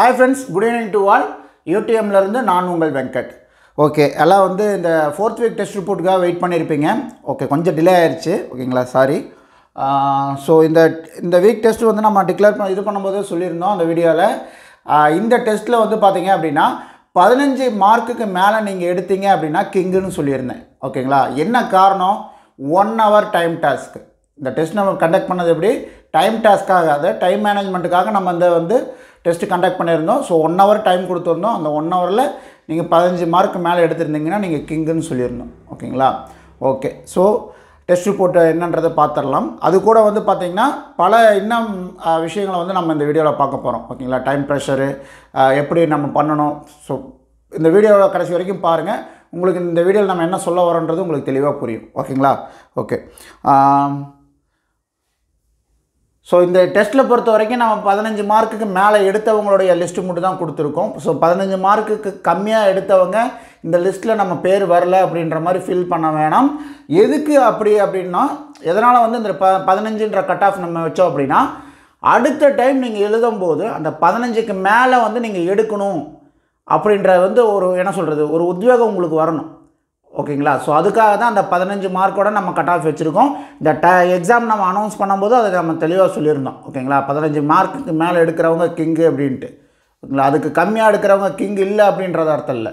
hi friends good evening to all யூடிஎம்லேருந்து நான் உங்கள் வெங்கட் ஓகே எல்லாம் வந்து இந்த ஃபோர்த் வீக் டெஸ்ட் ரிப்போர்ட்டுக்காக வெயிட் பண்ணியிருப்பீங்க ஓகே கொஞ்சம் டிலே ஆயிடுச்சு ஓகேங்களா சாரி ஸோ இந்த இந்த வீக் டெஸ்ட் வந்து நம்ம டிக்ளேர் பண்ண இது பண்ணும்போது சொல்லியிருந்தோம் அந்த வீடியோவில் இந்த டெஸ்ட்டில் வந்து பார்த்தீங்க அப்படின்னா பதினஞ்சு மார்க்குக்கு மேலே நீங்கள் எடுத்தீங்க அப்படின்னா கிங்குன்னு சொல்லியிருந்தேன் ஓகேங்களா என்ன காரணம் ஒன் ஹவர் டைம் டாஸ்க்கு இந்த டெஸ்ட் நம்ம கண்டக்ட் பண்ணது எப்படி டைம் டாஸ்க்காக அதை டைம் மேனேஜ்மெண்ட்டுக்காக நம்ம இந்த வந்து டெஸ்ட் கண்டக்ட் பண்ணியிருந்தோம் ஸோ ஒன் ஹவர் டைம் கொடுத்துருந்தோம் அந்த ஒன் ஹவரில் நீங்கள் பதினஞ்சு மார்க் மேலே எடுத்திருந்தீங்கன்னா நீங்கள் கிங்குன்னு சொல்லியிருந்தோம் ஓகேங்களா ஓகே ஸோ டெஸ்ட் ரிப்போர்ட்டு என்னன்றதை பார்த்துடலாம் அது கூட வந்து பார்த்திங்கன்னா பல இன்னும் விஷயங்களை வந்து நம்ம இந்த வீடியோவில் பார்க்க போகிறோம் ஓகேங்களா டைம் ப்ரெஷரு எப்படி நம்ம பண்ணணும் ஸோ இந்த வீடியோவில் கடைசி வரைக்கும் பாருங்கள் உங்களுக்கு இந்த வீடியோவில் நம்ம என்ன சொல்ல வரோன்றது உங்களுக்கு தெளிவாக புரியும் ஓகேங்களா ஓகே ஸோ இந்த டெஸ்ட்டில் பொறுத்த வரைக்கும் நம்ம பதினஞ்சு மார்க்குக்கு மேலே எடுத்தவங்களுடைய லிஸ்ட்டு மட்டும் தான் கொடுத்துருக்கோம் ஸோ பதினஞ்சு மார்க்குக்கு கம்மியாக எடுத்தவங்க இந்த லிஸ்ட்டில் நம்ம பேர் வரல அப்படின்ற மாதிரி ஃபில் பண்ண வேணாம் எதுக்கு அப்படி அப்படின்னா எதனால் வந்து இந்த ப பதினஞ்சுன்ற கட் ஆஃப் நம்ம வச்சோம் அப்படின்னா அடுத்த டைம் நீங்கள் எழுதும்போது அந்த பதினஞ்சுக்கு மேலே வந்து நீங்கள் எடுக்கணும் அப்படின்ற வந்து ஒரு என்ன சொல்கிறது ஒரு உத்வேகம் உங்களுக்கு வரணும் ஓகேங்களா ஸோ அதுக்காக தான் அந்த பதினஞ்சு மார்க்கோட நம்ம கட் ஆஃப் வச்சுருக்கோம் இந்த ட எக்ஸாம் நம்ம அனௌன்ஸ் பண்ணும்போது அதை நம்ம தெளிவாக சொல்லியிருந்தோம் ஓகேங்களா பதினஞ்சு மார்க்குக்கு மேலே எடுக்கிறவங்க கிங்கு அப்படின்ட்டு ஓகேங்களா அதுக்கு கம்மியாக எடுக்கிறவங்க கிங் இல்லை அப்படின்றது அர்த்தம் இல்லை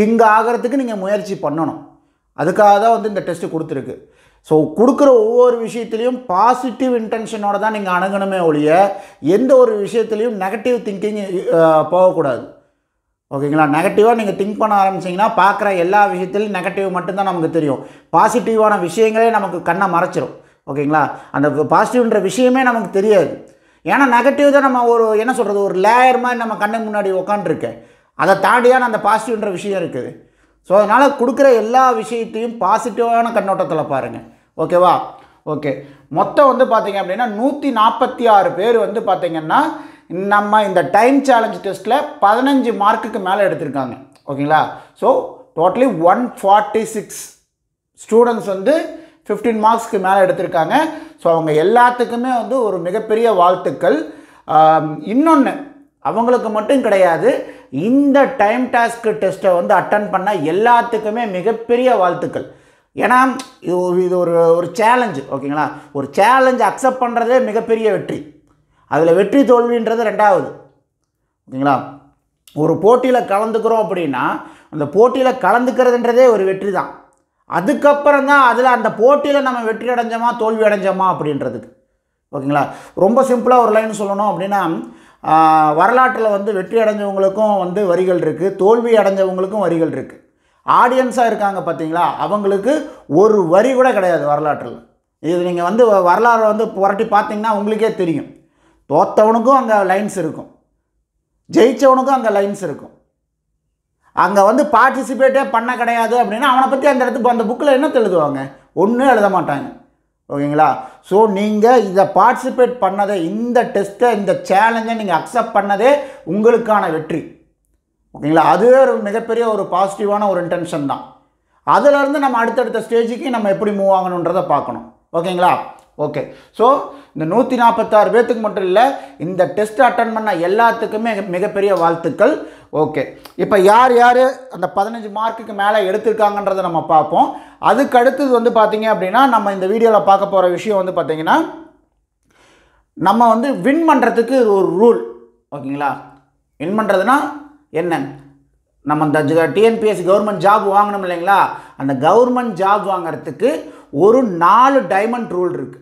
கிங் ஆகிறதுக்கு நீங்கள் முயற்சி பண்ணணும் அதுக்காக தான் வந்து இந்த டெஸ்ட்டு கொடுத்துருக்கு ஸோ கொடுக்குற ஒவ்வொரு விஷயத்துலையும் பாசிட்டிவ் இன்டென்ஷனோட தான் நீங்கள் அணுகணுமே ஒழிய எந்த ஒரு விஷயத்துலையும் நெகட்டிவ் திங்கிங் போகக்கூடாது ஓகேங்களா நெகட்டிவாக நீங்கள் திங்க் பண்ண ஆரம்பிச்சிங்கன்னா பார்க்குற எல்லா விஷயத்துலையும் நெகட்டிவ் மட்டும்தான் நமக்கு தெரியும் பாசிட்டிவான விஷயங்களே நமக்கு கண்ணை மறைச்சிரும் ஓகேங்களா அந்த பாசிட்டிவ்ன்ற விஷயமே நமக்கு தெரியாது ஏன்னா நெகட்டிவ் தான் நம்ம ஒரு என்ன சொல்கிறது ஒரு லேயர் மாதிரி நம்ம கண்ணுக்கு முன்னாடி உக்காண்ட்ருக்கு அதை தாண்டி தான் அந்த பாசிட்டிவ்ன்ற விஷயம் இருக்குது ஸோ அதனால் கொடுக்குற எல்லா விஷயத்தையும் பாசிட்டிவான கண்ணோட்டத்தில் பாருங்கள் ஓகேவா ஓகே மொத்தம் வந்து பார்த்திங்க அப்படின்னா நூற்றி நாற்பத்தி ஆறு பேர் வந்து பார்த்திங்கன்னா நம்ம இந்த டைம் சேலஞ்சு டெஸ்ட்டில் பதினஞ்சு மார்க்குக்கு மேலே எடுத்திருக்காங்க ஓகேங்களா so totally one forty six students வந்து ஃபிஃப்டீன் மார்க்ஸ்க்கு மேலே எடுத்திருக்காங்க ஸோ அவங்க எல்லாத்துக்குமே வந்து ஒரு மிகப்பெரிய வாழ்த்துக்கள் இன்னொன்று அவங்களுக்கு மட்டும் கிடையாது இந்த டைம் டாஸ்க்கு டெஸ்ட்டை வந்து அட்டன் பண்ண எல்லாத்துக்குமே மிகப்பெரிய வாழ்த்துக்கள் ஏன்னா இது இது ஒரு ஒரு சேலஞ்சு ஓகேங்களா ஒரு சேலஞ்சு அக்செப்ட் பண்ணுறதே மிகப்பெரிய வெற்றி அதில் வெற்றி தோல்வின்றது ரெண்டாவது ஓகேங்களா ஒரு போட்டியில் கலந்துக்கிறோம் அப்படின்னா அந்த போட்டியில் கலந்துக்கிறதுன்றதே ஒரு வெற்றி தான் அதுக்கப்புறம் தான் அதில் அந்த போட்டியில் நம்ம வெற்றி அடைஞ்சோமா தோல்வி அடைஞ்சோமா அப்படின்றதுக்கு ஓகேங்களா ரொம்ப சிம்பிளாக ஒரு லைன் சொல்லணும் அப்படின்னா வரலாற்றில் வந்து வெற்றி அடைஞ்சவங்களுக்கும் வந்து வரிகள் இருக்குது தோல்வி அடைஞ்சவங்களுக்கும் வரிகள் இருக்குது ஆடியன்ஸாக இருக்காங்க பார்த்தீங்களா அவங்களுக்கு ஒரு வரி கூட கிடையாது வரலாற்றில் இது நீங்கள் வந்து வரலாறு வந்து புரட்டி பார்த்தீங்கன்னா உங்களுக்கே தெரியும் தோத்தவனுக்கும் அங்கே லைன்ஸ் இருக்கும் ஜெயித்தவனுக்கும் அங்கே லைன்ஸ் இருக்கும் அங்கே வந்து பார்ட்டிசிபேட்டே பண்ண கிடையாது அப்படின்னா அவனை பற்றி அந்த இடத்துக்கு அந்த புக்கில் என்ன எழுதுவாங்க ஒன்றும் எழுத மாட்டாங்க ஓகேங்களா ஸோ நீங்கள் இதை பார்ட்டிசிபேட் பண்ணதை இந்த டெஸ்ட்டை இந்த சேலஞ்சை நீங்கள் அக்செப்ட் பண்ணதே உங்களுக்கான வெற்றி ஓகேங்களா அதுவே ஒரு மிகப்பெரிய ஒரு பாசிட்டிவான ஒரு இன்டென்ஷன் தான் அதிலேருந்து நம்ம அடுத்தடுத்த ஸ்டேஜுக்கு நம்ம எப்படி மூவ் ஆகணுன்றதை பார்க்கணும் ஓகேங்களா ஓகே ஸோ இந்த நூற்றி நாற்பத்தாறு பேர்த்துக்கு மட்டும் இல்லை இந்த டெஸ்ட் அட்டன் பண்ண எல்லாத்துக்குமே மிகப்பெரிய வாழ்த்துக்கள் ஓகே இப்போ யார் யார் அந்த பதினஞ்சு மார்க்குக்கு மேலே எடுத்திருக்காங்கன்றதை நம்ம பார்ப்போம் அதுக்கு அடுத்தது வந்து பார்த்திங்க அப்படின்னா நம்ம இந்த வீடியோவில் பார்க்க போகிற விஷயம் வந்து பார்த்திங்கன்னா நம்ம வந்து வின் பண்ணுறதுக்கு ஒரு ரூல் ஓகேங்களா வின் பண்ணுறதுன்னா என்ன நம்ம இந்த டிஎன்பிஎஸ்சி கவர்மெண்ட் ஜாப் வாங்கணும் இல்லைங்களா அந்த கவர்மெண்ட் ஜாப் வாங்கிறதுக்கு ஒரு நாலு டைமண்ட் ரூல் இருக்குது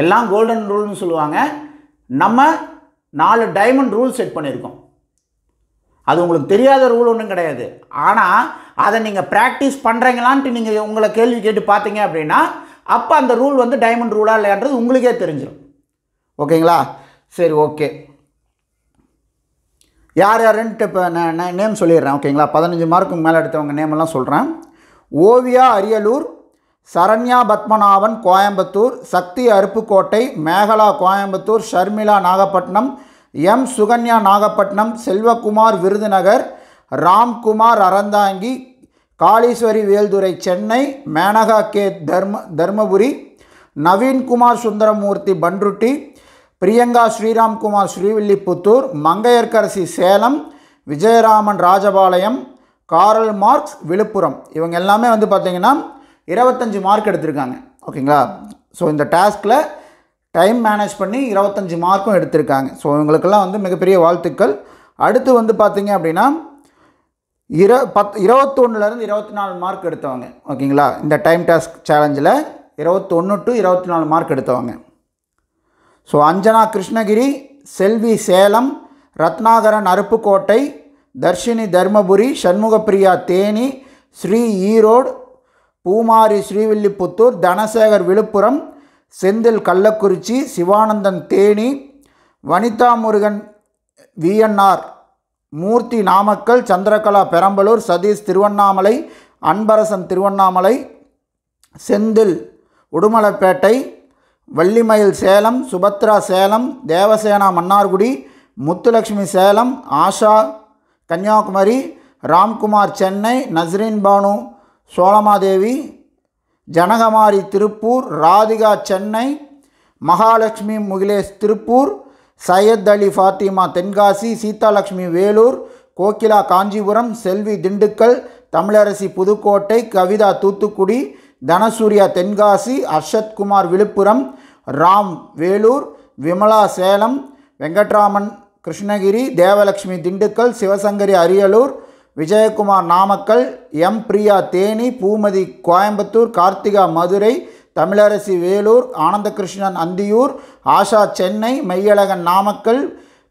எல்லாம் கோல்டன் ரூல்னு சொல்லுவாங்க நம்ம நாலு டைமண்ட் ரூல் செட் பண்ணியிருக்கோம் அது உங்களுக்கு தெரியாத ரூல் ஒன்றும் கிடையாது ஆனால் அதை நீங்கள் ப்ராக்டிஸ் பண்ணுறீங்களான்ட்டு நீங்கள் உங்களை கேள்வி கேட்டு பார்த்தீங்க அப்படின்னா அப்போ அந்த ரூல் வந்து டைமண்ட் ரூலாக இல்லையான்றது உங்களுக்கே தெரிஞ்சிடும் ஓகேங்களா சரி ஓகே யார் யாருன்ட்டு இப்போ நான் நேம் சொல்லிடுறேன் ஓகேங்களா பதினஞ்சு மார்க்கு மேலே எடுத்தவங்க எல்லாம் சொல்கிறேன் Oviya Ariyalur Saranya Padmanabhan Coimbatore Sakthi Aruppukottai Megala Coimbatore Sharmila Nagapattinam M Sukanya Nagapattinam Selvakumar Virudhunagar Ramkumar Aranthangi Kaliswari Velthurai Chennai Menaka K Dharma Dharmapuri Naveenkumar Sundaramoorthy Panruti Priyanka Sriramkumar Srivilliputhur Mangaiyarkarasi Salem Vijayaraman Rajapalayam Karl Marx Villupuram இவங்க எல்லாமே வந்து பார்த்திங்கன்னா இருபத்தஞ்சி மார்க் எடுத்திருக்காங்க ஓகேங்களா ஸோ இந்த டாஸ்கில் டைம் மேனேஜ் பண்ணி இருபத்தஞ்சி மார்க்கும் எடுத்திருக்காங்க ஸோ இவங்களுக்கெல்லாம் வந்து மிகப்பெரிய வாழ்த்துக்கள் அடுத்து வந்து பார்த்திங்க அப்படின்னா இர பத் இருபத்தொன்னுலேருந்து இருபத்தி நாலு மார்க் எடுத்தவங்க ஓகேங்களா இந்த டைம் டாஸ்க் சேலஞ்சில் இருபத்தொன்று டு இருபத்தி நாலு மார்க் எடுத்தவங்க so Anjana Krishnagiri Selvi Salem Rathnakaran Aruppukottai Dharshini Dharmapuri Shanmugapriya Theni Sri Erode Poomari Srivilliputhur Dhanasekar Villupuram Senthil Kallakurichi Sivanandhan Theni Vanitha Murugan VNR Moorthy Namakkal Chandrakala Perambalur Sathish Tiruvannamalai Anbarasan Tiruvannamalai Senthil Udumalaipettai Vallimayil Salem Subhadra Salem Devasena Mannargudi Muthulakshmi Salem Asha Kanyakumari Ramkumar Chennai Nasreen Banu Cholamadevi Janakamari Tiruppur Radhika Chennai Mahalakshmi Mugilesh Tiruppur Syed Ali Fathima Tenkasi Seethalakshmi Vellore Kokila Kanchipuram Selvi Dindigul Tamilarasi Pudukkottai Kavitha Thoothukudi Dhanasurya Tenkasi Arshathkumar Villupuram Ram Vellore Vimala Salem Venkatraman Krishnagiri Devalakshmi Dindigul Sivasankari Ariyalur Vijayakumar Namakkal M Priya Theni Poomathi Coimbatore Karthika Madurai Tamilarasi Vellore Anandakrishnan Anthiyur Asha Chennai Meyyazhagan Namakkal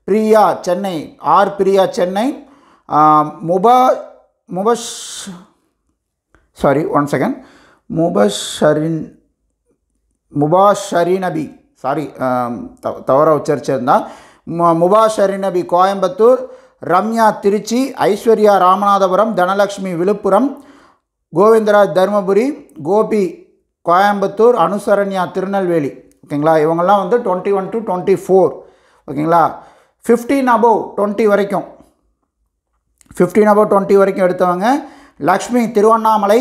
Priya Chennai R Priya Chennai Muba Mubash sorry one second Mubasharin Mubasharinabi sorry தவற உச்சரிச்சிருந்தா முபாஷரிநபி கோயம்புத்தூர் ரம்யா திருச்சி ஐஸ்வர்யா ராமநாதபுரம் தனலக்ஷ்மி விழுப்புரம் கோவிந்தராஜ் தருமபுரி கோபி கோயம்புத்தூர் அனுசரண்யா திருநெல்வேலி ஓகேங்களா இவங்கெல்லாம் வந்து twenty one to twenty four ஓகேங்களா ஃபிஃப்டீன் அபோவ் டுவெண்ட்டி வரைக்கும் ஃபிஃப்டீன் அபோவ் டுவெண்ட்டி வரைக்கும் எடுத்தவங்க லக்ஷ்மி திருவண்ணாமலை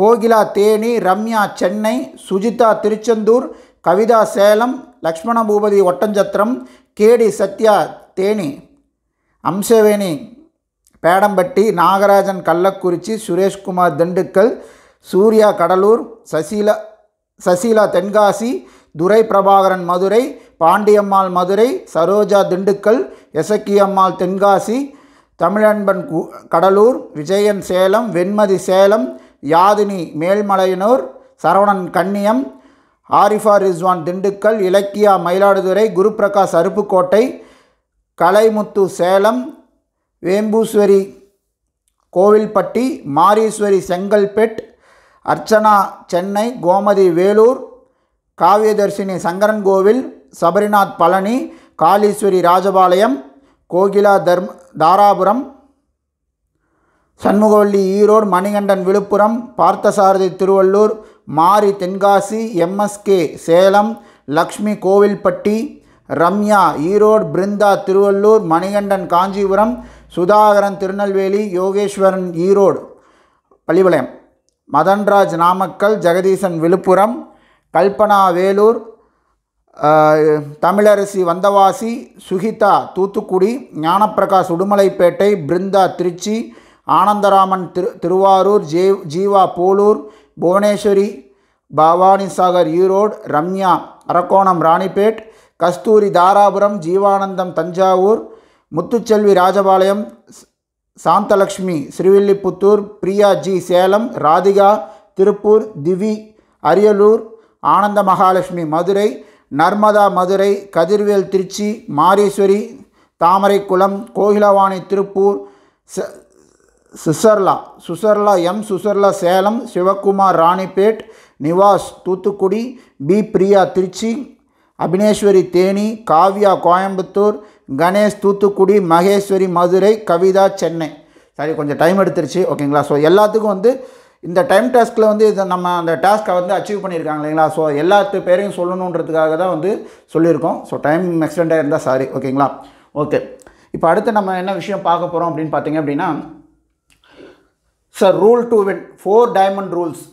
கோகிலா தேனி ரம்யா சென்னை சுஜிதா திருச்செந்தூர் கவிதா சேலம் லக்ஷ்மண பூபதி ஒட்டஞ்சத்திரம் கேடி சத்யா தேனி அம்சவேணி பேடம்பட்டி நாகராஜன் கள்ளக்குறிச்சி சுரேஷ்குமார் திண்டுக்கல் சூர்யா கடலூர் சசிலா சசிலா தென்காசி துரை பிரபாகரன் மதுரை பாண்டியம்மாள் மதுரை சரோஜா திண்டுக்கல் எசக்கியம்மாள் தென்காசி தமிழன்பன் கடலூர் விஜயன் சேலம் வெண்மதி சேலம் யாதினி மேல்மலையனூர் சரவணன் கண்ணியம் ஆரிஃபா ரிஸ்வான் திண்டுக்கல் இலக்கியா மயிலாடுதுறை குருபிரகாஷ் அருப்புக்கோட்டை கலைமுத்து சேலம் வேம்பூஸ்வரி கோவில்பட்டி மாரீஸ்வரி செங்கல்பேட் அர்ச்சனா சென்னை கோமதி வேலூர் காவியதர்ஷினி சங்கரன் கோவில் சபரிநாத் பழனி காளீஸ்வரி ராஜபாளையம் கோகிலா தர்ம Dharapuram Shanmugavalli Erode Manikandan Villupuram Parthasarathy Tiruvallur Mari Tenkasi MSK Salem Lakshmi Kovilpatti Ramya Erode Brindha Tiruvallur Manikandan Kanchipuram Sudhakaran Tirunelveli Yogeswaran Erode Pallipalayam Madhanraj Namakkal Jagadeesan Villupuram Kalpana Vellore Tamilarasi Vandavasi Sugitha Thoothukudi Gnanaprakash Udumalaipettai Brindha Trichy Anandaraman Thiru Thiruvarur J Jeeva Polur Bhuvaneswari Bhavanisagar Erode Ramya Arakkonam Ranipet Kasthuri Dharapuram Jeevanandham Thanjavur Muthuselvi Rajapalayam Santhalakshmi Srivilliputhur Priya G Salem Radhika Tiruppur Divi Ariyalur Anandha Mahalakshmi Madurai Narmadha Madurai Kathirvel Trichy Mariswari Thamaraikulam Kokilavani Tiruppur Susarla Susarla M Susarla Salem Sivakumar Ranipet Nivas Thoothukudi P Priya Trichy Abineswari Theni Kavya Coimbatore Ganesh Thoothukudi Maheswari Madurai Kavitha Chennai சரி கொஞ்சம் டைம் எடுத்துருச்சு ஓகேங்களா ஸோ எல்லாத்துக்கும் வந்து இந்த டைம் டாஸ்கில் வந்து இதை நம்ம அந்த டாஸ்க்கை வந்து அச்சீவ் பண்ணியிருக்காங்க இல்லைங்களா ஸோ எல்லாத்து பேரையும் சொல்லணுன்றதுக்காக தான் வந்து சொல்லியிருக்கோம் ஸோ டைம் எக்ஸ்டெண்ட் ஆகிருந்தால் சாரி ஓகேங்களா ஓகே இப்போ அடுத்து நம்ம என்ன விஷயம் பார்க்க போகிறோம் அப்படின்னு பார்த்தீங்க அப்படின்னா sir rule to win four diamond rules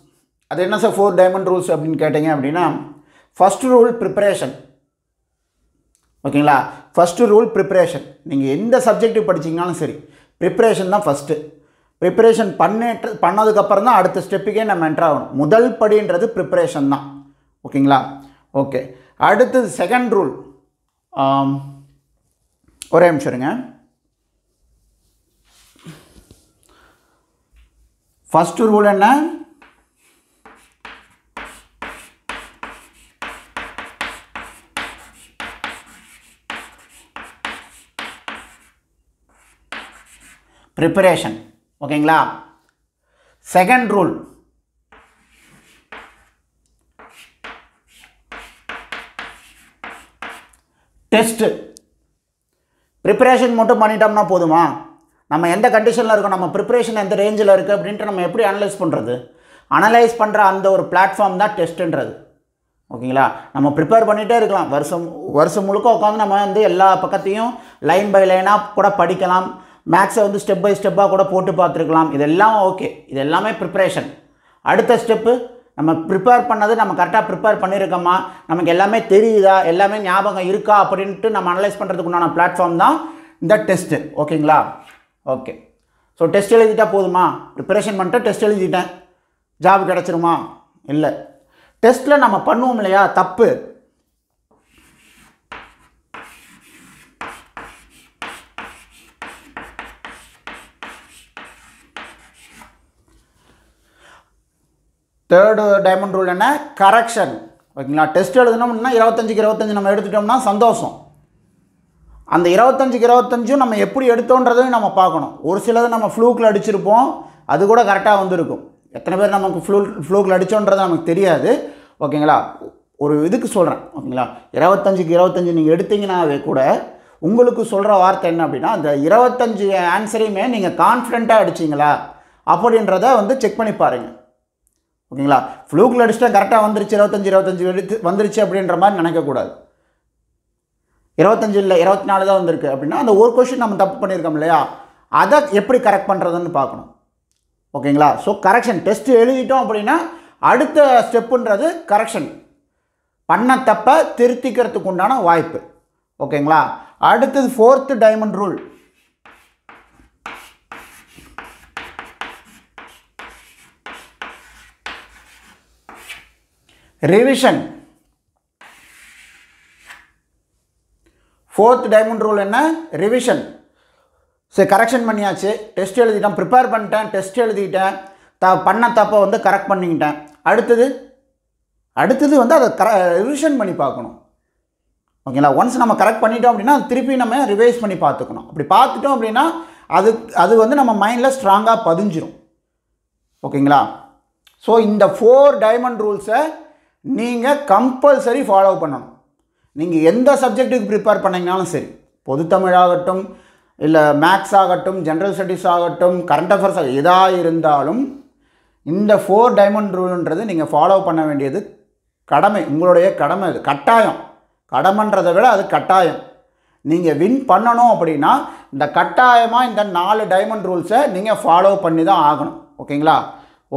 அது என்ன சார் ஃபோர் டைமண்ட் ரூல்ஸ் அப்படின்னு கேட்டிங்க அப்படின்னா ஃபஸ்ட் ரூல் ப்ரிப்பரேஷன் ஓகேங்களா ஃபஸ்ட்டு ரூல் ப்ரிப்பரேஷன் நீங்கள் எந்த சப்ஜெக்ட் படிச்சிங்கனாலும் சரி ப்ரிப்பரேஷன் தான் ஃபஸ்ட்டு ப்ரிப்பரேஷன் பண்ணிட்டு பண்ணதுக்கப்புறம் தான் அடுத்த ஸ்டெப்புக்கே நம்ம என்ட்ரு ஆகணும் முதல் படின்றது ப்ரிப்பரேஷன் தான் ஓகேங்களா ஓகே அடுத்தது செகண்ட் ரூல் ஒரே நிமிஷம் இருங்க ஃபஸ்ட்டு ரூல் என்ன ப்ரிப்பரேஷன் ஓகேங்களா செகண்ட் ரூல் டெஸ்ட்டு ப்ரிப்பரேஷன் மட்டும் பண்ணிட்டோம்னா போதுமா நம்ம எந்த கண்டிஷனில் இருக்கோம் நம்ம ப்ரிப்பரேஷன் எந்த ரேஞ்சில் இருக்குது அப்படின்ட்டு நம்ம எப்படி அனலைஸ் பண்ணுறது அனலைஸ் பண்ணுற அந்த ஒரு பிளாட்ஃபார்ம் தான் டெஸ்ட்டுன்றது ஓகேங்களா நம்ம ப்ரிப்பேர் பண்ணிகிட்டே இருக்கலாம் வருஷம் வருஷம் முழுக்க உட்காந்து நம்ம வந்து எல்லா பக்கத்தையும் லைன் பை லைனாக கூட படிக்கலாம் மேக்ஸை வந்து ஸ்டெப் பை ஸ்டெப்பாக கூட போட்டு பார்த்துருக்கலாம் இதெல்லாம் ஓகே இது எல்லாமே ப்ரிப்ரேஷன் அடுத்த ஸ்டெப்பு நம்ம ப்ரிப்பேர் பண்ணது நம்ம கரெக்டாக ப்ரிப்பேர் பண்ணியிருக்கோமா நமக்கு எல்லாமே தெரியுதா எல்லாமே ஞாபகம் இருக்கா அப்படின்ட்டு நம்ம அனலைஸ் பண்ணுறதுக்கு உண்டான பிளாட்ஃபார்ம் தான் இந்த டெஸ்ட்டு ஓகேங்களா ஓகே ஸோ டெஸ்ட் எழுதிட்டால் போதுமா ப்ரிப்பரேஷன் பண்ணிட்டு டெஸ்ட் எழுதிட்டேன் ஜாப் கிடச்சிருமா இல்லை டெஸ்ட்டில் நம்ம பண்ணுவோம் இல்லையா தப்பு தேர்டு டைமண்ட் ரூல் என்ன கரெக்ஷன் ஓகேங்களா டெஸ்ட் எழுதணும்னா இருபத்தஞ்சுக்கு இருபத்தஞ்சு நம்ம எடுத்துட்டோம்னா சந்தோஷம் அந்த இருபத்தஞ்சுக்கு இருபத்தஞ்சும் நம்ம எப்படி எடுத்தோன்றதையும் நம்ம பார்க்கணும் ஒரு சிலது நம்ம ஃப்ளூக்கில் அடிச்சிருப்போம் அது கூட கரெக்டாக வந்திருக்கும் எத்தனை பேர் நமக்கு ஃப்ளூ ஃப்ளூக்கில் அடித்தோன்றது நமக்கு தெரியாது ஓகேங்களா ஒரு இதுக்கு சொல்கிறேன் ஓகேங்களா இருபத்தஞ்சுக்கு இருபத்தஞ்சு நீங்கள் எடுத்தீங்கன்னாவே கூட உங்களுக்கு சொல்கிற வார்த்தை என்ன அப்படின்னா அந்த இருபத்தஞ்சு ஆன்சரையுமே நீங்கள் கான்ஃபிடெண்ட்டாக அடிச்சிங்களா அப்படின்றத வந்து செக் பண்ணி பாருங்கள் ஓகேங்களா ஃப்ளூக்கில் அடிச்சுட்டா கரெக்டாக வந்துருச்சு இருபத்தஞ்சி இருபத்தஞ்சி எடுத்து வந்துருச்சு அப்படின்ற மாதிரி நினைக்கக்கூடாது இருபத்தஞ்சி இல்லை இருபத்தி நாலு தான் வந்திருக்கு அப்படின்னா அந்த ஒரு கொஷின் நம்ம தப்பு பண்ணியிருக்கோம் இல்லையா அதை எப்படி கரெக்ட் பண்ணுறதுன்னு பார்க்கணும் ஓகேங்களா ஸோ கரெக்ஷன் டெஸ்ட்டு எழுதிட்டோம் அப்படின்னா அடுத்த ஸ்டெப்புன்றது கரெக்ஷன் பண்ண தப்பை திருத்திக்கிறதுக்கு உண்டான வாய்ப்பு ஓகேங்களா அடுத்தது fourth diamond rule revision fourth diamond rule என்ன ரிவிஷன் சரி கரெக்ஷன் பண்ணியாச்சு டெஸ்ட் எழுதிட்டேன் ப்ரிப்பேர் பண்ணிட்டேன் டெஸ்ட் எழுதிட்டேன் த பண்ண தப்பை வந்து கரெக்ட் பண்ணிக்கிட்டேன் அடுத்தது அடுத்தது வந்து அதை கர ரிவிஷன் பண்ணி பார்க்கணும் ஓகேங்களா ஒன்ஸ் நம்ம கரெக்ட் பண்ணிட்டோம் அப்படின்னா திருப்பி நம்ம ரிவைஸ் பண்ணி பார்த்துக்கணும் அப்படி பார்த்துட்டோம் அப்படின்னா அது அது வந்து நம்ம மைண்டில் ஸ்ட்ராங்காக பதிஞ்சிரும் ஓகேங்களா ஸோ இந்த ஃபோர் டைமண்ட் ரூல்ஸை நீங்கள் கம்பல்சரி ஃபாலோ பண்ணணும் நீங்கள் எந்த சப்ஜெக்ட்டுக்கு ப்ரிப்பேர் பண்ணிங்கனாலும் சரி பொது தமிழாகட்டும் இல்லை மேக்ஸ் ஆகட்டும் ஜென்ரல் ஸ்டடீஸ் ஆகட்டும் கரண்ட் அஃபேர்ஸ் ஆக எதாக இருந்தாலும் இந்த ஃபோர் டைமண்ட் ரூல்ன்றது நீங்கள் ஃபாலோ பண்ண வேண்டியது கடமை உங்களுடைய கடமை அது கட்டாயம் கடமைன்றதை விட அது கட்டாயம் நீங்கள் வின் பண்ணணும் அப்படின்னா இந்த கட்டாயமாக இந்த நாலு டைமண்ட் ரூல்ஸை நீங்கள் ஃபாலோ பண்ணி தான் ஆகணும் ஓகேங்களா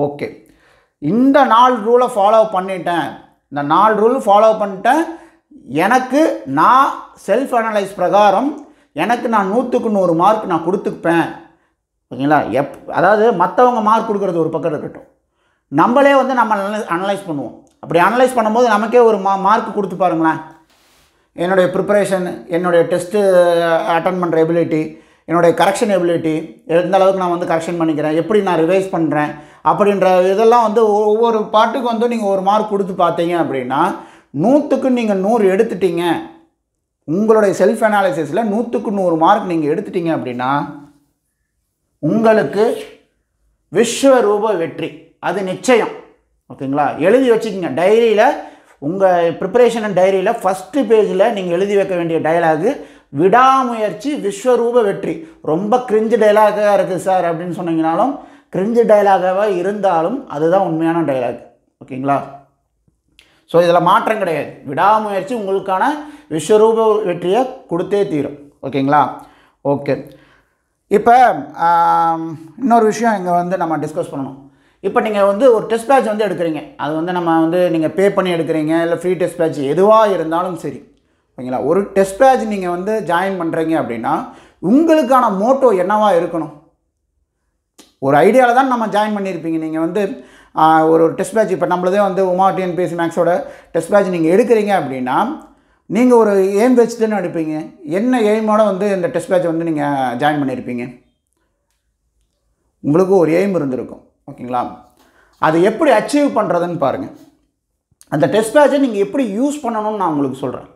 ஓகே இந்த நாலு ரூலை ஃபாலோ பண்ணிட்டேன் இந்த நாலு ரூல் ஃபாலோ பண்ணிட்டேன் எனக்கு நான் செல்ஃப் அனலைஸ் பிரகாரம் எனக்கு நான் நூற்றுக்கு நூறு மார்க் நான் கொடுத்துப்பேன் ஓகேங்களா எப் அதாவது மற்றவங்க மார்க் கொடுக்குறது ஒரு பக்கம் இருக்கட்டும் நம்மளே வந்து நம்ம அனலைஸ் பண்ணுவோம் அப்படி அனலைஸ் பண்ணும்போது நமக்கே ஒரு மா மார்க் கொடுத்து பாருங்களேன் என்னுடைய ப்ரிப்பரேஷன் என்னுடைய டெஸ்ட்டு அட்டன் பண்ணுற எபிலிட்டி என்னுடைய கரெக்ஷன் எபிலிட்டி எந்த அளவுக்கு நான் வந்து கரெக்ஷன் பண்ணிக்கிறேன் எப்படி நான் ரிவைஸ் பண்ணுறேன் அப்படின்ற இதெல்லாம் வந்து ஒவ்வொரு பாட்டுக்கு வந்து நீங்கள் ஒரு மார்க் கொடுத்து பார்த்தீங்க அப்படின்னா நூற்றுக்கு நீங்கள் நூறு எடுத்துட்டீங்க உங்களுடைய செல்ஃப் அனாலிசிஸில் நூற்றுக்கு நூறு மார்க் நீங்கள் எடுத்துட்டீங்க அப்படின்னா உங்களுக்கு விஸ்வரூப வெற்றி அது நிச்சயம் ஓகேங்களா எழுதி வச்சுக்கோங்க டைரியில் உங்கள் ப்ரிப்பரேஷன் டைரியில் ஃபஸ்ட்டு பேஜில் நீங்கள் எழுதி வைக்க வேண்டிய டைலாகு விடாமுயற்சி விஸ்வரூப வெற்றி ரொம்ப கிரிஞ்சு டைலாகாக இருக்குது சார் அப்படின்னு சொன்னீங்கனாலும் கிரிஞ்சு டைலாகாக இருந்தாலும் அதுதான் உண்மையான டைலாக் ஓகேங்களா ஸோ இதில் மாற்றம் கிடையாது விடாமுயற்சி உங்களுக்கான விஸ்வரூப வெற்றியை கொடுத்தே தீரும் ஓகேங்களா ஓகே இப்போ இன்னொரு விஷயம் இங்கே வந்து நம்ம டிஸ்கஸ் பண்ணணும் இப்போ நீங்கள் வந்து ஒரு டெஸ்ட் பேட்ச் வந்து எடுக்கிறீங்க அது வந்து நம்ம வந்து நீங்கள் பே பண்ணி எடுக்கிறீங்க இல்லை ஃப்ரீ டெஸ்ட் பேட்ச் எதுவாக இருந்தாலும் சரி ஓகேங்களா ஒரு டெஸ்ட் பேட்ச் நீங்கள் வந்து ஜாயின் பண்ணுறீங்க அப்படின்னா உங்களுக்கான மோட்டோ என்னவாக இருக்கணும் ஒரு ஐடியாவில் தான் நம்ம ஜாயின் பண்ணியிருப்பீங்க நீங்கள் வந்து ஒரு டெஸ்ட் பேட்ச் இப்போ நம்மளதே வந்து உமா பேசி மேக்ஸோட டெஸ்ட் பேட்ச் நீங்கள் எடுக்கிறீங்க அப்படின்னா நீங்கள் ஒரு எய்ம் வச்சுட்டுன்னு எடுப்பீங்க என்ன எய்மோட வந்து இந்த டெஸ்ட் பேட்ச் வந்து நீங்கள் ஜாயின் பண்ணியிருப்பீங்க உங்களுக்கு ஒரு எய்ம் இருந்திருக்கும் ஓகேங்களா அதை எப்படி அச்சீவ் பண்ணுறதுன்னு பாருங்கள் அந்த டெஸ்ட் பேட்சை நீங்கள் எப்படி யூஸ் பண்ணணும்னு நான் உங்களுக்கு சொல்கிறேன்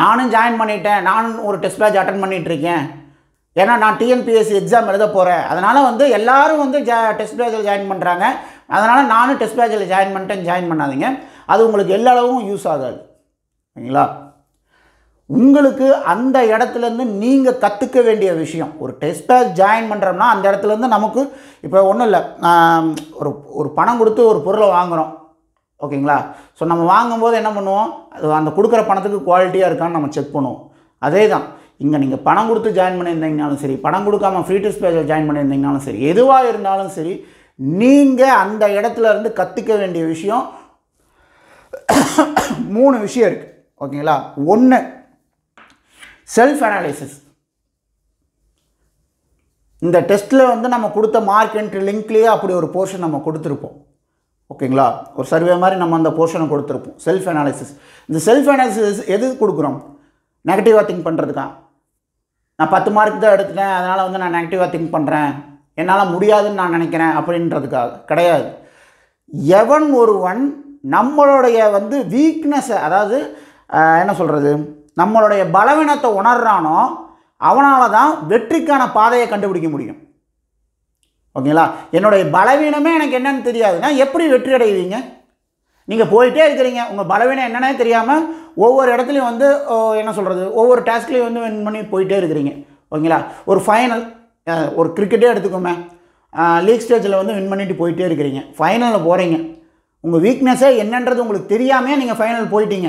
நானும் ஜாயின் பண்ணிட்டேன் நானும் ஒரு டெஸ்ட் பேட்ச் அட்டன் பண்ணிகிட்ருக்கேன் ஏன்னா நான் டிஎன்பிஎஸ்சி எக்ஸாம் எழுத போகிறேன் அதனால் வந்து எல்லோரும் வந்து ஜா டெஸ்ட் பேஜில் ஜாயின் பண்ணுறாங்க அதனால் நானும் டெஸ்ட் பேஜில் ஜாயின் பண்ணிட்டேன் ஜாயின் பண்ணாதீங்க அது உங்களுக்கு எல்லா அளவும் யூஸ் ஆகாது சரிங்களா உங்களுக்கு அந்த இடத்துலேருந்து நீங்கள் கற்றுக்க வேண்டிய விஷயம் ஒரு டெஸ்ட் பேட்ச் ஜாயின் பண்ணுறோம்னா அந்த இடத்துலேருந்து நமக்கு இப்போ ஒன்றும் இல்லை ஒரு ஒரு பணம் கொடுத்து ஒரு பொருளை வாங்குகிறோம் ஓகேங்களா ஸோ நம்ம வாங்கும்போது என்ன பண்ணுவோம் அது அந்த கொடுக்குற பணத்துக்கு குவாலிட்டியாக இருக்கான்னு நம்ம செக் பண்ணுவோம் அதே தான் இங்கே நீங்கள் பணம் கொடுத்து ஜாயின் பண்ணியிருந்தீங்கனாலும் சரி பணம் கொடுக்காம ஃப்ரீ டு ஸ்பேஸில் ஜாயின் பண்ணியிருந்தீங்கனாலும் சரி எதுவாக இருந்தாலும் சரி நீங்கள் அந்த இடத்துல இருந்து கற்றுக்க வேண்டிய விஷயம் மூணு விஷயம் இருக்குது ஓகேங்களா ஒன்று செல்ஃப் அனாலிசிஸ் இந்த டெஸ்ட்டில் வந்து நம்ம கொடுத்த மார்க் என்ட்ரி லிங்க்லேயே அப்படி ஒரு போர்ஷன் நம்ம கொடுத்துருப்போம் ஓகேங்களா ஒரு சர்வே மாதிரி நம்ம அந்த போர்ஷனை கொடுத்துருப்போம் செல்ஃப் அனாலிசிஸ் இந்த செல்ஃப் அனாலிசிஸ் எது கொடுக்குறோம் நெகட்டிவாக திங்க் பண்ணுறதுக்கா நான் பத்து மார்க் தான் எடுத்துட்டேன் அதனால் வந்து நான் நெகட்டிவாக திங்க் பண்ணுறேன் என்னால் முடியாதுன்னு நான் நினைக்கிறேன் அப்படின்றதுக்காக கிடையாது எவன் ஒருவன் நம்மளுடைய வந்து வீக்னஸை அதாவது என்ன சொல்கிறது நம்மளுடைய பலவீனத்தை உணர்றானோ அவனால் தான் வெற்றிக்கான பாதையை கண்டுபிடிக்க முடியும் ஓகேங்களா என்னுடைய பலவீனமே எனக்கு என்னென்னு தெரியாதுன்னா எப்படி வெற்றி அடைவீங்க நீங்கள் போயிட்டே இருக்கிறீங்க உங்கள் பலவீனம் என்னன்னே தெரியாமல் ஒவ்வொரு இடத்துலையும் வந்து என்ன சொல்கிறது ஒவ்வொரு டாஸ்க்லேயும் வந்து வின் பண்ணி போயிட்டே இருக்கிறீங்க ஓகேங்களா ஒரு ஃபைனல் ஒரு கிரிக்கெட்டே எடுத்துக்கோமே லீக் ஸ்டேஜில் வந்து வின் பண்ணிட்டு போயிட்டே இருக்கிறீங்க ஃபைனலில் போகிறீங்க உங்கள் வீக்னஸே என்னன்றது உங்களுக்கு தெரியாமல் நீங்கள் ஃபைனல் போயிட்டீங்க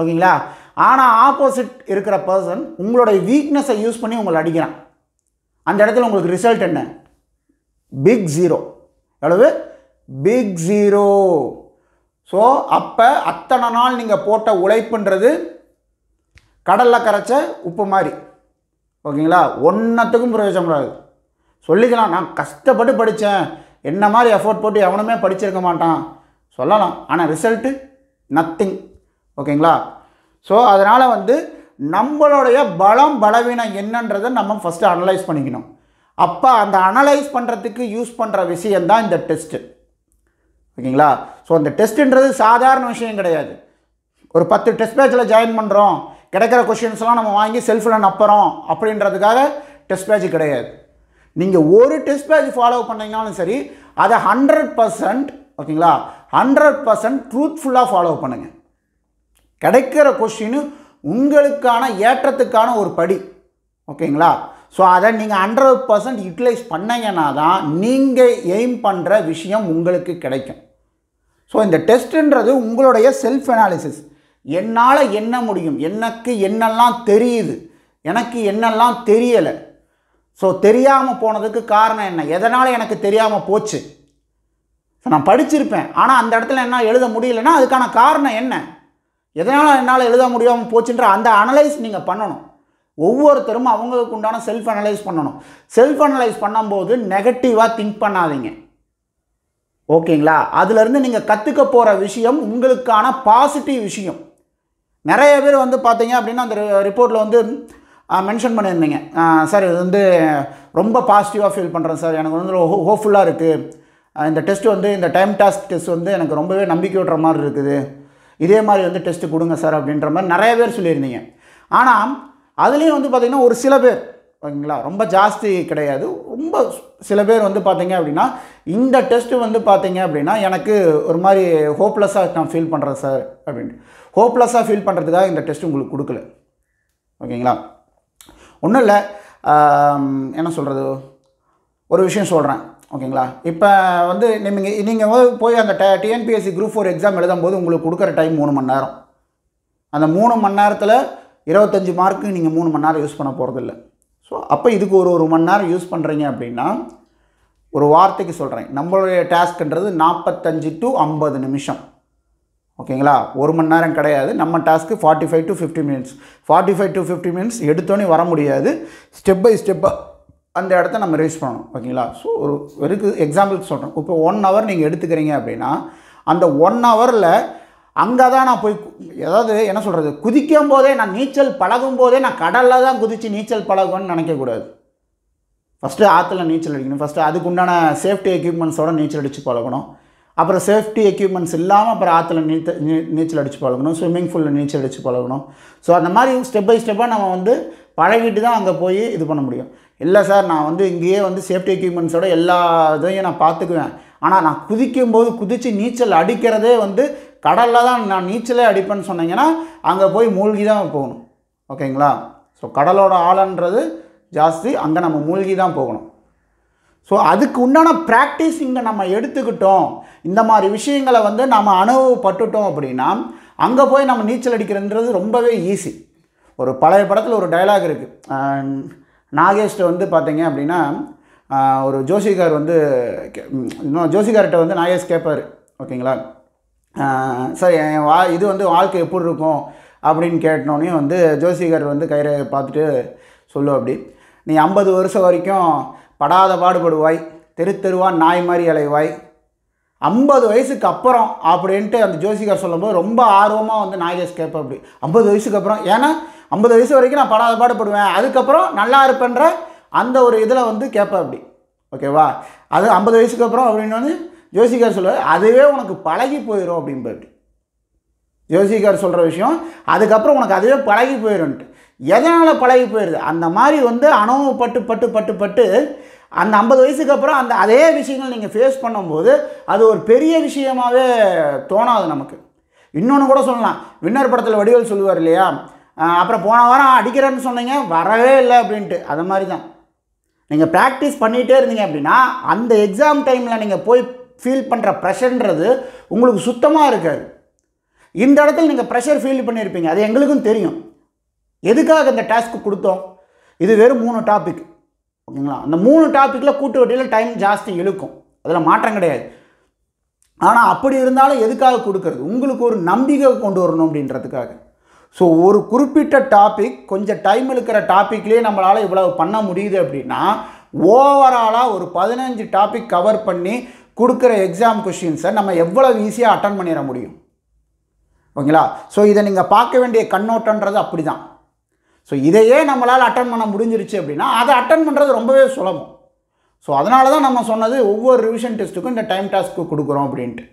ஓகேங்களா ஆனால் ஆப்போசிட் இருக்கிற பர்சன் உங்களுடைய வீக்னஸை யூஸ் பண்ணி உங்களை அடிக்கிறான் அந்த இடத்துல உங்களுக்கு ரிசல்ட் என்ன பிக் ஜீரோ எவ்வளவு பிக் ஜீரோ ஸோ அப்போ அத்தனை நாள் நீங்கள் போட்ட உழைப்புன்றது கடலில் கரைச்ச உப்பு மாதிரி ஓகேங்களா ஒன்றத்துக்கும் பிரயோஜனம் கூடாது சொல்லிக்கலாம் நான் கஷ்டப்பட்டு படித்தேன் என்ன மாதிரி எஃபோர்ட் போட்டு எவனுமே படிச்சிருக்க மாட்டான் சொல்லலாம் ஆனால் ரிசல்ட்டு நத்திங் ஓகேங்களா ஸோ அதனால் வந்து நம்மளுடைய பலம் பலவீனம் என்னன்றதை நம்ம ஃபஸ்ட்டு அனலைஸ் பண்ணிக்கணும் அப்போ அந்த அனலைஸ் பண்ணுறதுக்கு யூஸ் பண்ணுற விஷயந்தான் இந்த டெஸ்ட்டு ஓகேங்களா ஸோ அந்த டெஸ்ட்டுன்றது சாதாரண விஷயம் கிடையாது ஒரு பத்து டெஸ்ட் பேஜில் ஜாயின் பண்ணுறோம் கிடைக்கிற கொஷின்ஸ்லாம் நம்ம வாங்கி செல்ஃபில் நப்புறோம் அப்படின்றதுக்காக டெஸ்ட் பேட்ச் கிடையாது நீங்கள் ஒரு டெஸ்ட் பேட்ச் ஃபாலோ பண்ணிங்கனாலும் சரி அதை ஹண்ட்ரட் பர்சன்ட் ஓகேங்களா ஹண்ட்ரட் பர்சன்ட் ட்ரூத்ஃபுல்லாக ஃபாலோ பண்ணுங்கள் கிடைக்கிற கொஷின் உங்களுக்கான ஏற்றத்துக்கான ஒரு படி ஓகேங்களா ஸோ அதை நீங்கள் ஹண்ட்ரட் பர்சன்ட் யூட்டிலைஸ் பண்ணீங்கன்னா தான் நீங்கள் எய்ம் பண்ணுற விஷயம் உங்களுக்கு கிடைக்கும் ஸோ இந்த டெஸ்ட்டுன்றது உங்களுடைய செல்ஃப் அனாலிசிஸ் என்னால் என்ன முடியும் எனக்கு என்னெல்லாம் தெரியுது எனக்கு என்னெல்லாம் தெரியலை ஸோ தெரியாமல் போனதுக்கு காரணம் என்ன எதனால் எனக்கு தெரியாமல் போச்சு ஸோ நான் படிச்சிருப்பேன் ஆனால் அந்த இடத்துல என்ன எழுத முடியலன்னா அதுக்கான காரணம் என்ன எதனால் என்னால் எழுத முடியாமல் போச்சுன்ற அந்த அனலைஸ் நீங்கள் பண்ணணும் ஒவ்வொருத்தரும் அவங்களுக்கு உண்டான செல்ஃப் அனலைஸ் பண்ணணும் செல்ஃப் அனலைஸ் பண்ணும்போது நெகட்டிவாக திங்க் பண்ணாதீங்க ஓகேங்களா அதுலேருந்து நீங்கள் கற்றுக்க போகிற விஷயம் உங்களுக்கான பாசிட்டிவ் விஷயம் நிறைய பேர் வந்து பார்த்தீங்க அப்படின்னா அந்த ரிப்போர்ட்டில் வந்து மென்ஷன் பண்ணியிருந்தீங்க சார் இது வந்து ரொம்ப பாசிட்டிவாக ஃபீல் பண்ணுறேன் சார் எனக்கு வந்து ஹோ ஹோப்ஃபுல்லாக இருக்குது இந்த டெஸ்ட் வந்து இந்த டைம் டாஸ்க் டெஸ்ட் வந்து எனக்கு ரொம்பவே நம்பிக்கை விட்ற மாதிரி இருக்குது இதே மாதிரி வந்து டெஸ்ட்டு கொடுங்க சார் அப்படின்ற மாதிரி நிறைய பேர் சொல்லியிருந்தீங்க ஆனால் அதுலேயும் வந்து பார்த்திங்கன்னா ஒரு சில பேர் ஓகேங்களா ரொம்ப ஜாஸ்தி கிடையாது ரொம்ப சில பேர் வந்து பார்த்திங்க அப்படின்னா இந்த டெஸ்ட்டு வந்து பார்த்திங்க அப்படின்னா எனக்கு ஒரு மாதிரி ஹோப்லெஸ்ஸாக நான் ஃபீல் பண்ணுறேன் சார் அப்படின்ட்டு ஹோப்லெஸ்ஸாக ஃபீல் பண்ணுறதுக்காக இந்த டெஸ்ட் உங்களுக்கு கொடுக்கல ஓகேங்களா ஒன்றும் இல்லை என்ன சொல்கிறது ஒரு விஷயம் சொல்கிறேன் ஓகேங்களா இப்போ வந்து நீங்கள் நீங்கள் போய் அந்த ட டிஎன்பிஎஸ்சி குரூப் ஃபோர் எக்ஸாம் எழுதும்போது உங்களுக்கு கொடுக்குற டைம் மூணு மணி நேரம் அந்த மூணு மணி நேரத்தில் இருபத்தஞ்சி மார்க்கு நீங்கள் மூணு மணி நேரம் யூஸ் பண்ண போகிறதில்ல ஸோ அப்போ இதுக்கு ஒரு ஒரு மணி நேரம் யூஸ் பண்ணுறீங்க அப்படின்னா ஒரு வார்த்தைக்கு சொல்கிறேன் நம்மளுடைய டாஸ்க்குன்றது நாற்பத்தஞ்சு டு ஐம்பது நிமிஷம் ஓகேங்களா ஒரு மணி நேரம் கிடையாது நம்ம task forty five to fifty minutes forty five to fifty minutes எடுத்தோன்னே வர முடியாது ஸ்டெப் பை ஸ்டெப்பாக அந்த இடத்த நம்ம ரிலீஸ் பண்ணணும் ஓகேங்களா ஸோ ஒரு வெறுக்கு எக்ஸாம்பிள் சொல்கிறோம் இப்போ ஒன் ஹவர் நீங்கள் எடுத்துக்கிறீங்க அப்படின்னா அந்த ஒன் ஹவரில் அங்கே தான் நான் போய் ஏதாவது என்ன சொல்கிறது குதிக்கும் போதே நான் நீச்சல் பழகும் போதே நான் கடலில் தான் குதித்து நீச்சல் பழகுவேன்னு நினைக்கக்கூடாது ஃபஸ்ட்டு ஆற்றுல நீச்சல் அடிக்கணும் ஃபஸ்ட்டு அதுக்கு உண்டான சேஃப்டி எக்யூப்மெண்ட்ஸோடு நீச்சல் அடித்து பழகணும் அப்புறம் சேஃப்டி எக்யூப்மெண்ட்ஸ் இல்லாமல் அப்புறம் ஆற்றுல நீத்த நீ நீச்சல் அடித்து பழகணும் ஸ்விம்மிங் ஃபூலில் நீச்சல் அடித்து பழகணும் ஸோ அந்த மாதிரி ஸ்டெப் பை ஸ்டெப்பாக நம்ம வந்து பழகிட்டு தான் அங்கே போய் இது பண்ண முடியும் இல்லை சார் நான் வந்து இங்கேயே வந்து சேஃப்டி எக்யூப்மெண்ட்ஸோட எல்லா இதையும் நான் பார்த்துக்குவேன் ஆனால் நான் குதிக்கும்போது குதித்து நீச்சல் அடிக்கிறதே வந்து கடலில் தான் நான் நீச்சலே அடிப்பேன்னு சொன்னீங்கன்னா அங்கே போய் மூழ்கி தான் போகணும் ஓகேங்களா ஸோ கடலோட ஆழன்றது ஜாஸ்தி அங்கே நம்ம மூழ்கி தான் போகணும் ஸோ அதுக்கு உண்டான ப்ராக்டிஸ் இங்கே நம்ம எடுத்துக்கிட்டோம் இந்த மாதிரி விஷயங்களை வந்து நம்ம அனுபவப்பட்டுட்டோம் அப்படின்னா அங்கே போய் நம்ம நீச்சல் அடிக்கிறன்றது ரொம்பவே ஈஸி ஒரு பழைய படத்தில் ஒரு டைலாக் இருக்குது நாகேஷ்ட வந்து பார்த்தீங்க அப்படின்னா ஒரு ஜோசிகார் வந்து இன்னும் ஜோசிகார்கிட்ட வந்து நாகேஷ் கேட்பார் ஓகேங்களா சார் என் வா இது வந்து வாழ்க்கை எப்படி இருக்கும் அப்படின்னு கேட்டனோடனே வந்து ஜோசிகர் வந்து கயிறை பார்த்துட்டு சொல்லு அப்படி நீ ஐம்பது வருஷம் வரைக்கும் படாத பாடுபடுவாய் தெரு தெருவா நாய் மாதிரி அலைவாய் ஐம்பது வயசுக்கு அப்புறம் அப்படின்ட்டு அந்த ஜோசிகர் சொல்லும்போது ரொம்ப ஆர்வமாக வந்து நாகேஷ் கேட்பேன் அப்படி ஐம்பது வயசுக்கு அப்புறம் ஏன்னா ஐம்பது வயசு வரைக்கும் நான் படாத பாடுபடுவேன் அதுக்கப்புறம் நல்லா இருப்பேன்ற அந்த ஒரு இதில் வந்து கேட்பேன் அப்படி ஓகேவா அது ஐம்பது வயசுக்கு அப்புறம் அப்படின்னு வந்து ஜோசிகார் சொல்லுவார் அதுவே உனக்கு பழகி போயிடும் அப்படின்பாரு ஜோசிகார் சொல்கிற விஷயம் அதுக்கப்புறம் உனக்கு அதுவே பழகி போயிடும்ன்ட்டு எதனால் பழகி போயிடுது அந்த மாதிரி வந்து அனுபவப்பட்டு பட்டு பட்டு பட்டு பட்டு அந்த ஐம்பது வயசுக்கு அப்புறம் அந்த அதே விஷயங்கள் நீங்கள் ஃபேஸ் பண்ணும்போது அது ஒரு பெரிய விஷயமாகவே தோணாது நமக்கு இன்னொன்று கூட சொல்லலாம் வின்னர் படத்தில் வடிவல் சொல்லுவார் இல்லையா அப்புறம் போன வாரம் அடிக்கிறேன்னு சொன்னீங்க வரவே இல்லை அப்படின்ட்டு அது மாதிரி தான் நீங்கள் ப்ராக்டிஸ் பண்ணிகிட்டே இருந்தீங்க அப்படின்னா அந்த எக்ஸாம் டைமில் நீங்கள் போய் ஃபீல் பண்ணுற ப்ரெஷர்ன்றது உங்களுக்கு சுத்தமாக இருக்காது இந்த இடத்துல நீங்கள் ப்ரெஷர் ஃபீல் பண்ணியிருப்பீங்க அது எங்களுக்கும் தெரியும் எதுக்காக இந்த டாஸ்க்கு கொடுத்தோம் இது வெறும் மூணு டாபிக் ஓகேங்களா அந்த மூணு டாப்பிக்கில் கூட்டு வட்டியில் டைம் ஜாஸ்தி இழுக்கும் அதில் மாற்றம் கிடையாது ஆனால் அப்படி இருந்தாலும் எதுக்காக கொடுக்கறது உங்களுக்கு ஒரு நம்பிக்கை கொண்டு வரணும் அப்படின்றதுக்காக ஸோ ஒரு குறிப்பிட்ட டாபிக் கொஞ்சம் டைம் இழுக்கிற டாப்பிக்லேயே நம்மளால் இவ்வளவு பண்ண முடியுது அப்படின்னா ஓவராலாக ஒரு பதினஞ்சு டாபிக் கவர் பண்ணி கொடுக்குற எக்ஸாம் கொஷின்ஸை நம்ம எவ்வளவு ஈஸியாக அட்டன் பண்ணிட முடியும் ஓகேங்களா ஸோ இதை நீங்கள் பார்க்க வேண்டிய கண்ணோட்டன்றது அப்படி தான் ஸோ இதையே நம்மளால் அட்டன் பண்ண முடிஞ்சிருச்சு அப்படின்னா அதை அட்டன் பண்ணுறது ரொம்பவே சுலபம் ஸோ அதனால தான் நம்ம சொன்னது ஒவ்வொரு ரிவிஷன் டெஸ்ட்டுக்கும் இந்த டைம் டாஸ்க்கு கொடுக்குறோம் அப்படின்ட்டு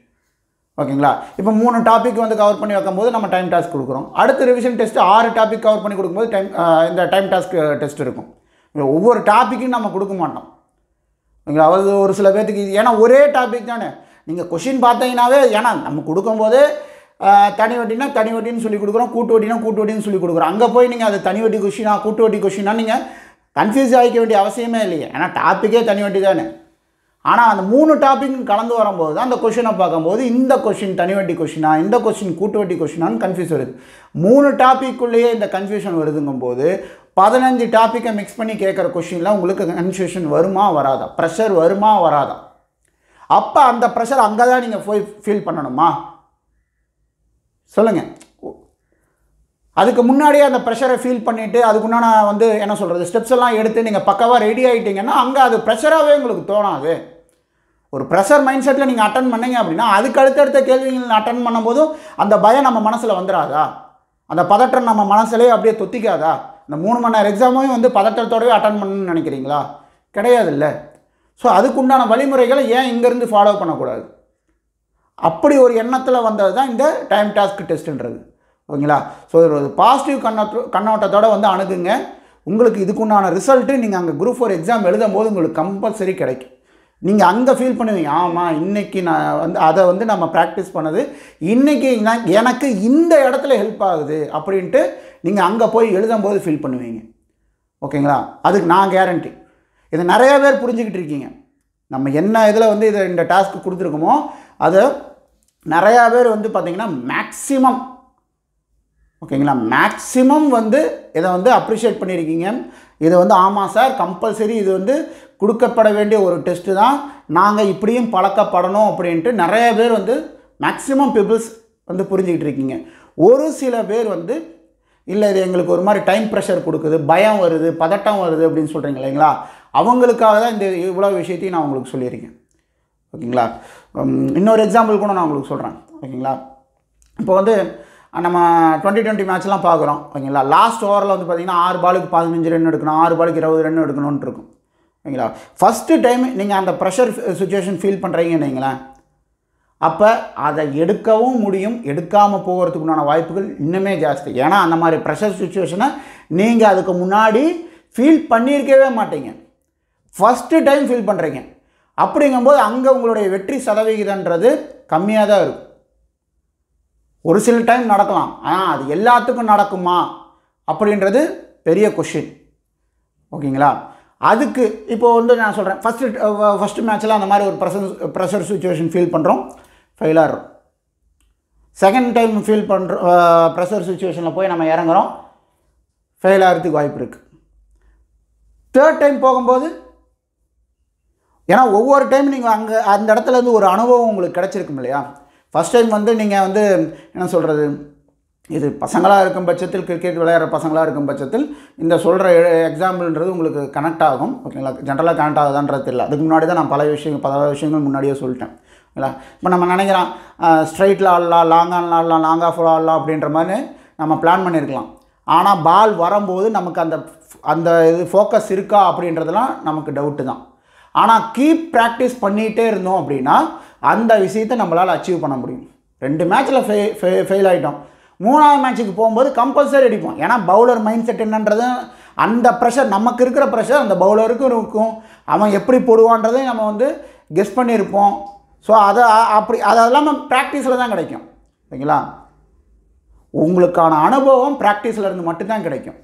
ஓகேங்களா இப்போ மூணு டாபிக் வந்து கவர் பண்ணி வைக்கும்போது நம்ம டைம் டாஸ்க் கொடுக்குறோம் அடுத்த ரிவிஷன் டெஸ்ட்டு ஆறு டாபிக் கவர் பண்ணி கொடுக்கும்போது டைம் இந்த டைம் டாஸ்க் டெஸ்ட் இருக்கும் ஒவ்வொரு டாப்பிக்கும் நம்ம கொடுக்க மாட்டோம் அதாவது ஒரு சில பேர்த்துக்கு இது ஏன்னா ஒரே டாபிக் தானே நீங்கள் கொஷின் பார்த்தீங்கன்னாவே ஏன்னா நம்ம கொடுக்கும்போது தனி வட்டினா தனி வட்டின்னு சொல்லி கொடுக்குறோம் கூட்டு வட்டினா கூட்டு வட்டின்னு சொல்லி கொடுக்குறோம் அங்கே போய் நீங்கள் அது தனி வட்டி கொஷினா கூட்டு வட்டி கொஷினா நீங்கள் கன்ஃபியூஸ் ஆகிக்க வேண்டிய அவசியமே இல்லையே ஏன்னா டாப்பிக்கே தனி வட்டி தானே ஆனால் அந்த மூணு டாபிக் கலந்து வரும்போது தான் அந்த கொஷினை பார்க்கும்போது இந்த கொஷின் தனிவட்டி கொஷினா இந்த கொஷின் கூட்டுவட்டி கொஷினான்னு கன்ஃபியூஸ் வருது மூணு டாப்பிக்குள்ளேயே இந்த கன்ஃபியூஷன் வருதுங்கும்போது பதினஞ்சு டாப்பிக்கை மிக்ஸ் பண்ணி கேட்குற கொஷின்லாம் உங்களுக்கு கன்ஃபியூஷன் வருமா வராதா ப்ரெஷர் வருமா வராதா அப்போ அந்த ப்ரெஷர் அங்கே தான் நீங்கள் போய் ஃபீல் பண்ணணுமா சொல்லுங்கள் அதுக்கு முன்னாடியே அந்த ப்ரெஷரை ஃபீல் பண்ணிவிட்டு அதுக்குண்டான வந்து என்ன சொல்கிறது ஸ்டெப்ஸ் எல்லாம் எடுத்து நீங்கள் பக்கவாக ரெடி ஆகிட்டீங்கன்னா அங்கே அது ப்ரெஷராகவே உங்களுக்கு தோணாது ஒரு ப்ரெஷர் மைண்ட் செட்டில் நீங்கள் அட்டன் பண்ணீங்க அப்படின்னா அதுக்கு அடுத்தடுத்த கேள்விகள் அட்டன் பண்ணும்போதும் அந்த பயம் நம்ம மனசில் வந்துடாதா அந்த பதற்றம் நம்ம மனசுலேயே அப்படியே தொத்திக்காதா இந்த மூணு மணி நேரம் எக்ஸாமையும் வந்து பதற்றத்தோடவே அட்டன் பண்ணணும்னு நினைக்கிறீங்களா கிடையாது இல்லை ஸோ அதுக்குண்டான வழிமுறைகளை ஏன் இங்கேருந்து ஃபாலோ பண்ணக்கூடாது அப்படி ஒரு எண்ணத்தில் வந்தது தான் இந்த டைம் டாஸ்க் டெஸ்ட்டுன்றது ஓகேங்களா ஸோ ஒரு பாசிட்டிவ் கண்ணோ கண்ணோட்டத்தோடு வந்து அணுகுங்க உங்களுக்கு இதுக்குண்டான ரிசல்ட்டு நீங்கள் அங்கே குரூப் ஃபோர் எக்ஸாம் எழுதும் போது உங்களுக்கு கம்பல்சரி கிடைக்கும் நீங்கள் அங்கே ஃபீல் பண்ணுவீங்க ஆமாம் இன்றைக்கி நான் வந்து அதை வந்து நம்ம ப்ராக்டிஸ் பண்ணது இன்றைக்கி நான் எனக்கு இந்த இடத்துல ஹெல்ப் ஆகுது அப்படின்ட்டு நீங்கள் அங்கே போய் எழுதும்போது ஃபீல் பண்ணுவீங்க ஓகேங்களா அதுக்கு நான் கேரண்டி இதை நிறையா பேர் புரிஞ்சுக்கிட்டு இருக்கீங்க நம்ம என்ன இதில் வந்து இதை இந்த டாஸ்க்கு கொடுத்துருக்கோமோ அதை நிறையா பேர் வந்து பார்த்திங்கன்னா மேக்ஸிமம் ஓகேங்களா மேக்ஸிமம் வந்து இதை வந்து அப்ரிஷியேட் பண்ணியிருக்கீங்க இதை வந்து ஆமாம் சார் கம்பல்சரி இது வந்து கொடுக்கப்பட வேண்டிய ஒரு டெஸ்ட்டு தான் நாங்கள் இப்படியும் பழக்கப்படணும் அப்படின்ட்டு நிறைய பேர் வந்து மேக்ஸிமம் பீப்புள்ஸ் வந்து புரிஞ்சுக்கிட்டு இருக்கீங்க ஒரு சில பேர் வந்து இல்லை இது எங்களுக்கு ஒரு மாதிரி டைம் ப்ரெஷர் கொடுக்குது பயம் வருது பதட்டம் வருது அப்படின்னு சொல்கிறீங்க இல்லைங்களா அவங்களுக்காக தான் இந்த இவ்வளோ விஷயத்தையும் நான் உங்களுக்கு சொல்லியிருக்கேன் ஓகேங்களா இன்னொரு எக்ஸாம்பிள் கூட நான் உங்களுக்கு சொல்கிறேன் ஓகேங்களா இப்போ வந்து நம்ம டுவெண்ட்டி டுவெண்ட்டி மேட்ச்லாம் பார்க்குறோம் ஓகேங்களா லாஸ்ட் ஓவரில் வந்து பார்த்திங்கன்னா ஆறு பாலுக்கு பதினஞ்சு ரன் எடுக்கணும் ஆறு பாலுக்கு இருபது ரன் எடுக்கணும்னு இருக்கும் ஓகேங்களா ஃபஸ்ட்டு டைம் நீங்கள் அந்த ப்ரெஷர் சுச்சுவேஷன் ஃபீல் பண்ணுறீங்க அப்போ அதை எடுக்கவும் முடியும் எடுக்காமல் போகிறதுக்குண்டான வாய்ப்புகள் இன்னுமே ஜாஸ்தி ஏன்னா அந்த மாதிரி ப்ரெஷர் சுச்சுவேஷனை நீங்கள் அதுக்கு முன்னாடி ஃபீல் பண்ணியிருக்கவே மாட்டீங்க ஃபஸ்ட்டு டைம் ஃபீல் பண்ணுறீங்க அப்படிங்கும்போது அங்கே உங்களுடைய வெற்றி சதவிகிதன்றது கம்மியாக தான் இருக்கும் ஒரு சில டைம் நடக்கலாம் ஆனால் அது எல்லாத்துக்கும் நடக்குமா அப்படின்றது பெரிய கொஷின் ஓகேங்களா அதுக்கு இப்போ வந்து நான் சொல்கிறேன் ஃபஸ்ட்டு ஃபஸ்ட்டு மேட்ச்சில் அந்த மாதிரி ஒரு ப்ரெஷர் ப்ரெஷர் சுச்சுவேஷன் ஃபீல் பண்ணுறோம் ஃபெயிலாகிறோம் செகண்ட் டைம் ஃபீல் பண்ணுற ப்ரெஷர் சுச்சுவேஷனில் போய் நம்ம இறங்குறோம் ஃபெயில் ஆகிறதுக்கு வாய்ப்பு இருக்குது தேர்ட் டைம் போகும்போது ஏன்னா ஒவ்வொரு டைம் நீங்கள் அங்கே அந்த இடத்துலேருந்து ஒரு அனுபவம் உங்களுக்கு கிடச்சிருக்கும் இல்லையா ஃபஸ்ட் டைம் வந்து நீங்கள் வந்து என்ன சொல்கிறது இது பசங்களாக இருக்கும் பட்சத்தில் கிரிக்கெட் விளையாடுற பசங்களாக இருக்கும் பட்சத்தில் இந்த சொல்கிற எக்ஸாம்பிள்ன்றது உங்களுக்கு கனெக்ட் ஆகும் ஓகேங்களா ஜென்ரலாக கனெக்ட் ஆகுதான்றது தெரியல அதுக்கு முன்னாடி தான் நான் பல விஷயங்கள் பல விஷயங்கள் முன்னாடியே சொல்லிட்டேன் ஓகேங்களா இப்போ நம்ம நினைக்கிறோம் ஸ்ட்ரைட்டில் ஆடலாம் லாங்கான ஆடலாம் ஆடலாம் லாங் ஆஃப் ஆடலாம் அப்படின்ற மாதிரி நம்ம பிளான் பண்ணியிருக்கலாம் ஆனால் பால் வரும்போது நமக்கு அந்த அந்த இது ஃபோக்கஸ் இருக்கா அப்படின்றதுலாம் நமக்கு டவுட்டு தான் ஆனால் கீப் ப்ராக்டிஸ் பண்ணிகிட்டே இருந்தோம் அப்படின்னா அந்த விஷயத்தை நம்மளால் அச்சீவ் பண்ண முடியும் ரெண்டு மேட்ச்சில் ஃபெயில் ஆகிட்டோம் மூணாவது மேட்ச்சுக்கு போகும்போது கம்பல்சரி அடிப்போம் ஏன்னா பவுலர் மைண்ட் செட் என்னன்றது அந்த ப்ரெஷர் நமக்கு இருக்கிற ப்ரெஷர் அந்த பவுலருக்கும் இருக்கும் அவன் எப்படி போடுவான்றதையும் நம்ம வந்து கெஸ் பண்ணியிருப்போம் ஸோ அதை அப்படி அதெல்லாம் ப்ராக்டிஸில் தான் கிடைக்கும் ஓகேங்களா உங்களுக்கான அனுபவம் ப்ராக்டிஸில் இருந்து மட்டும்தான் கிடைக்கும்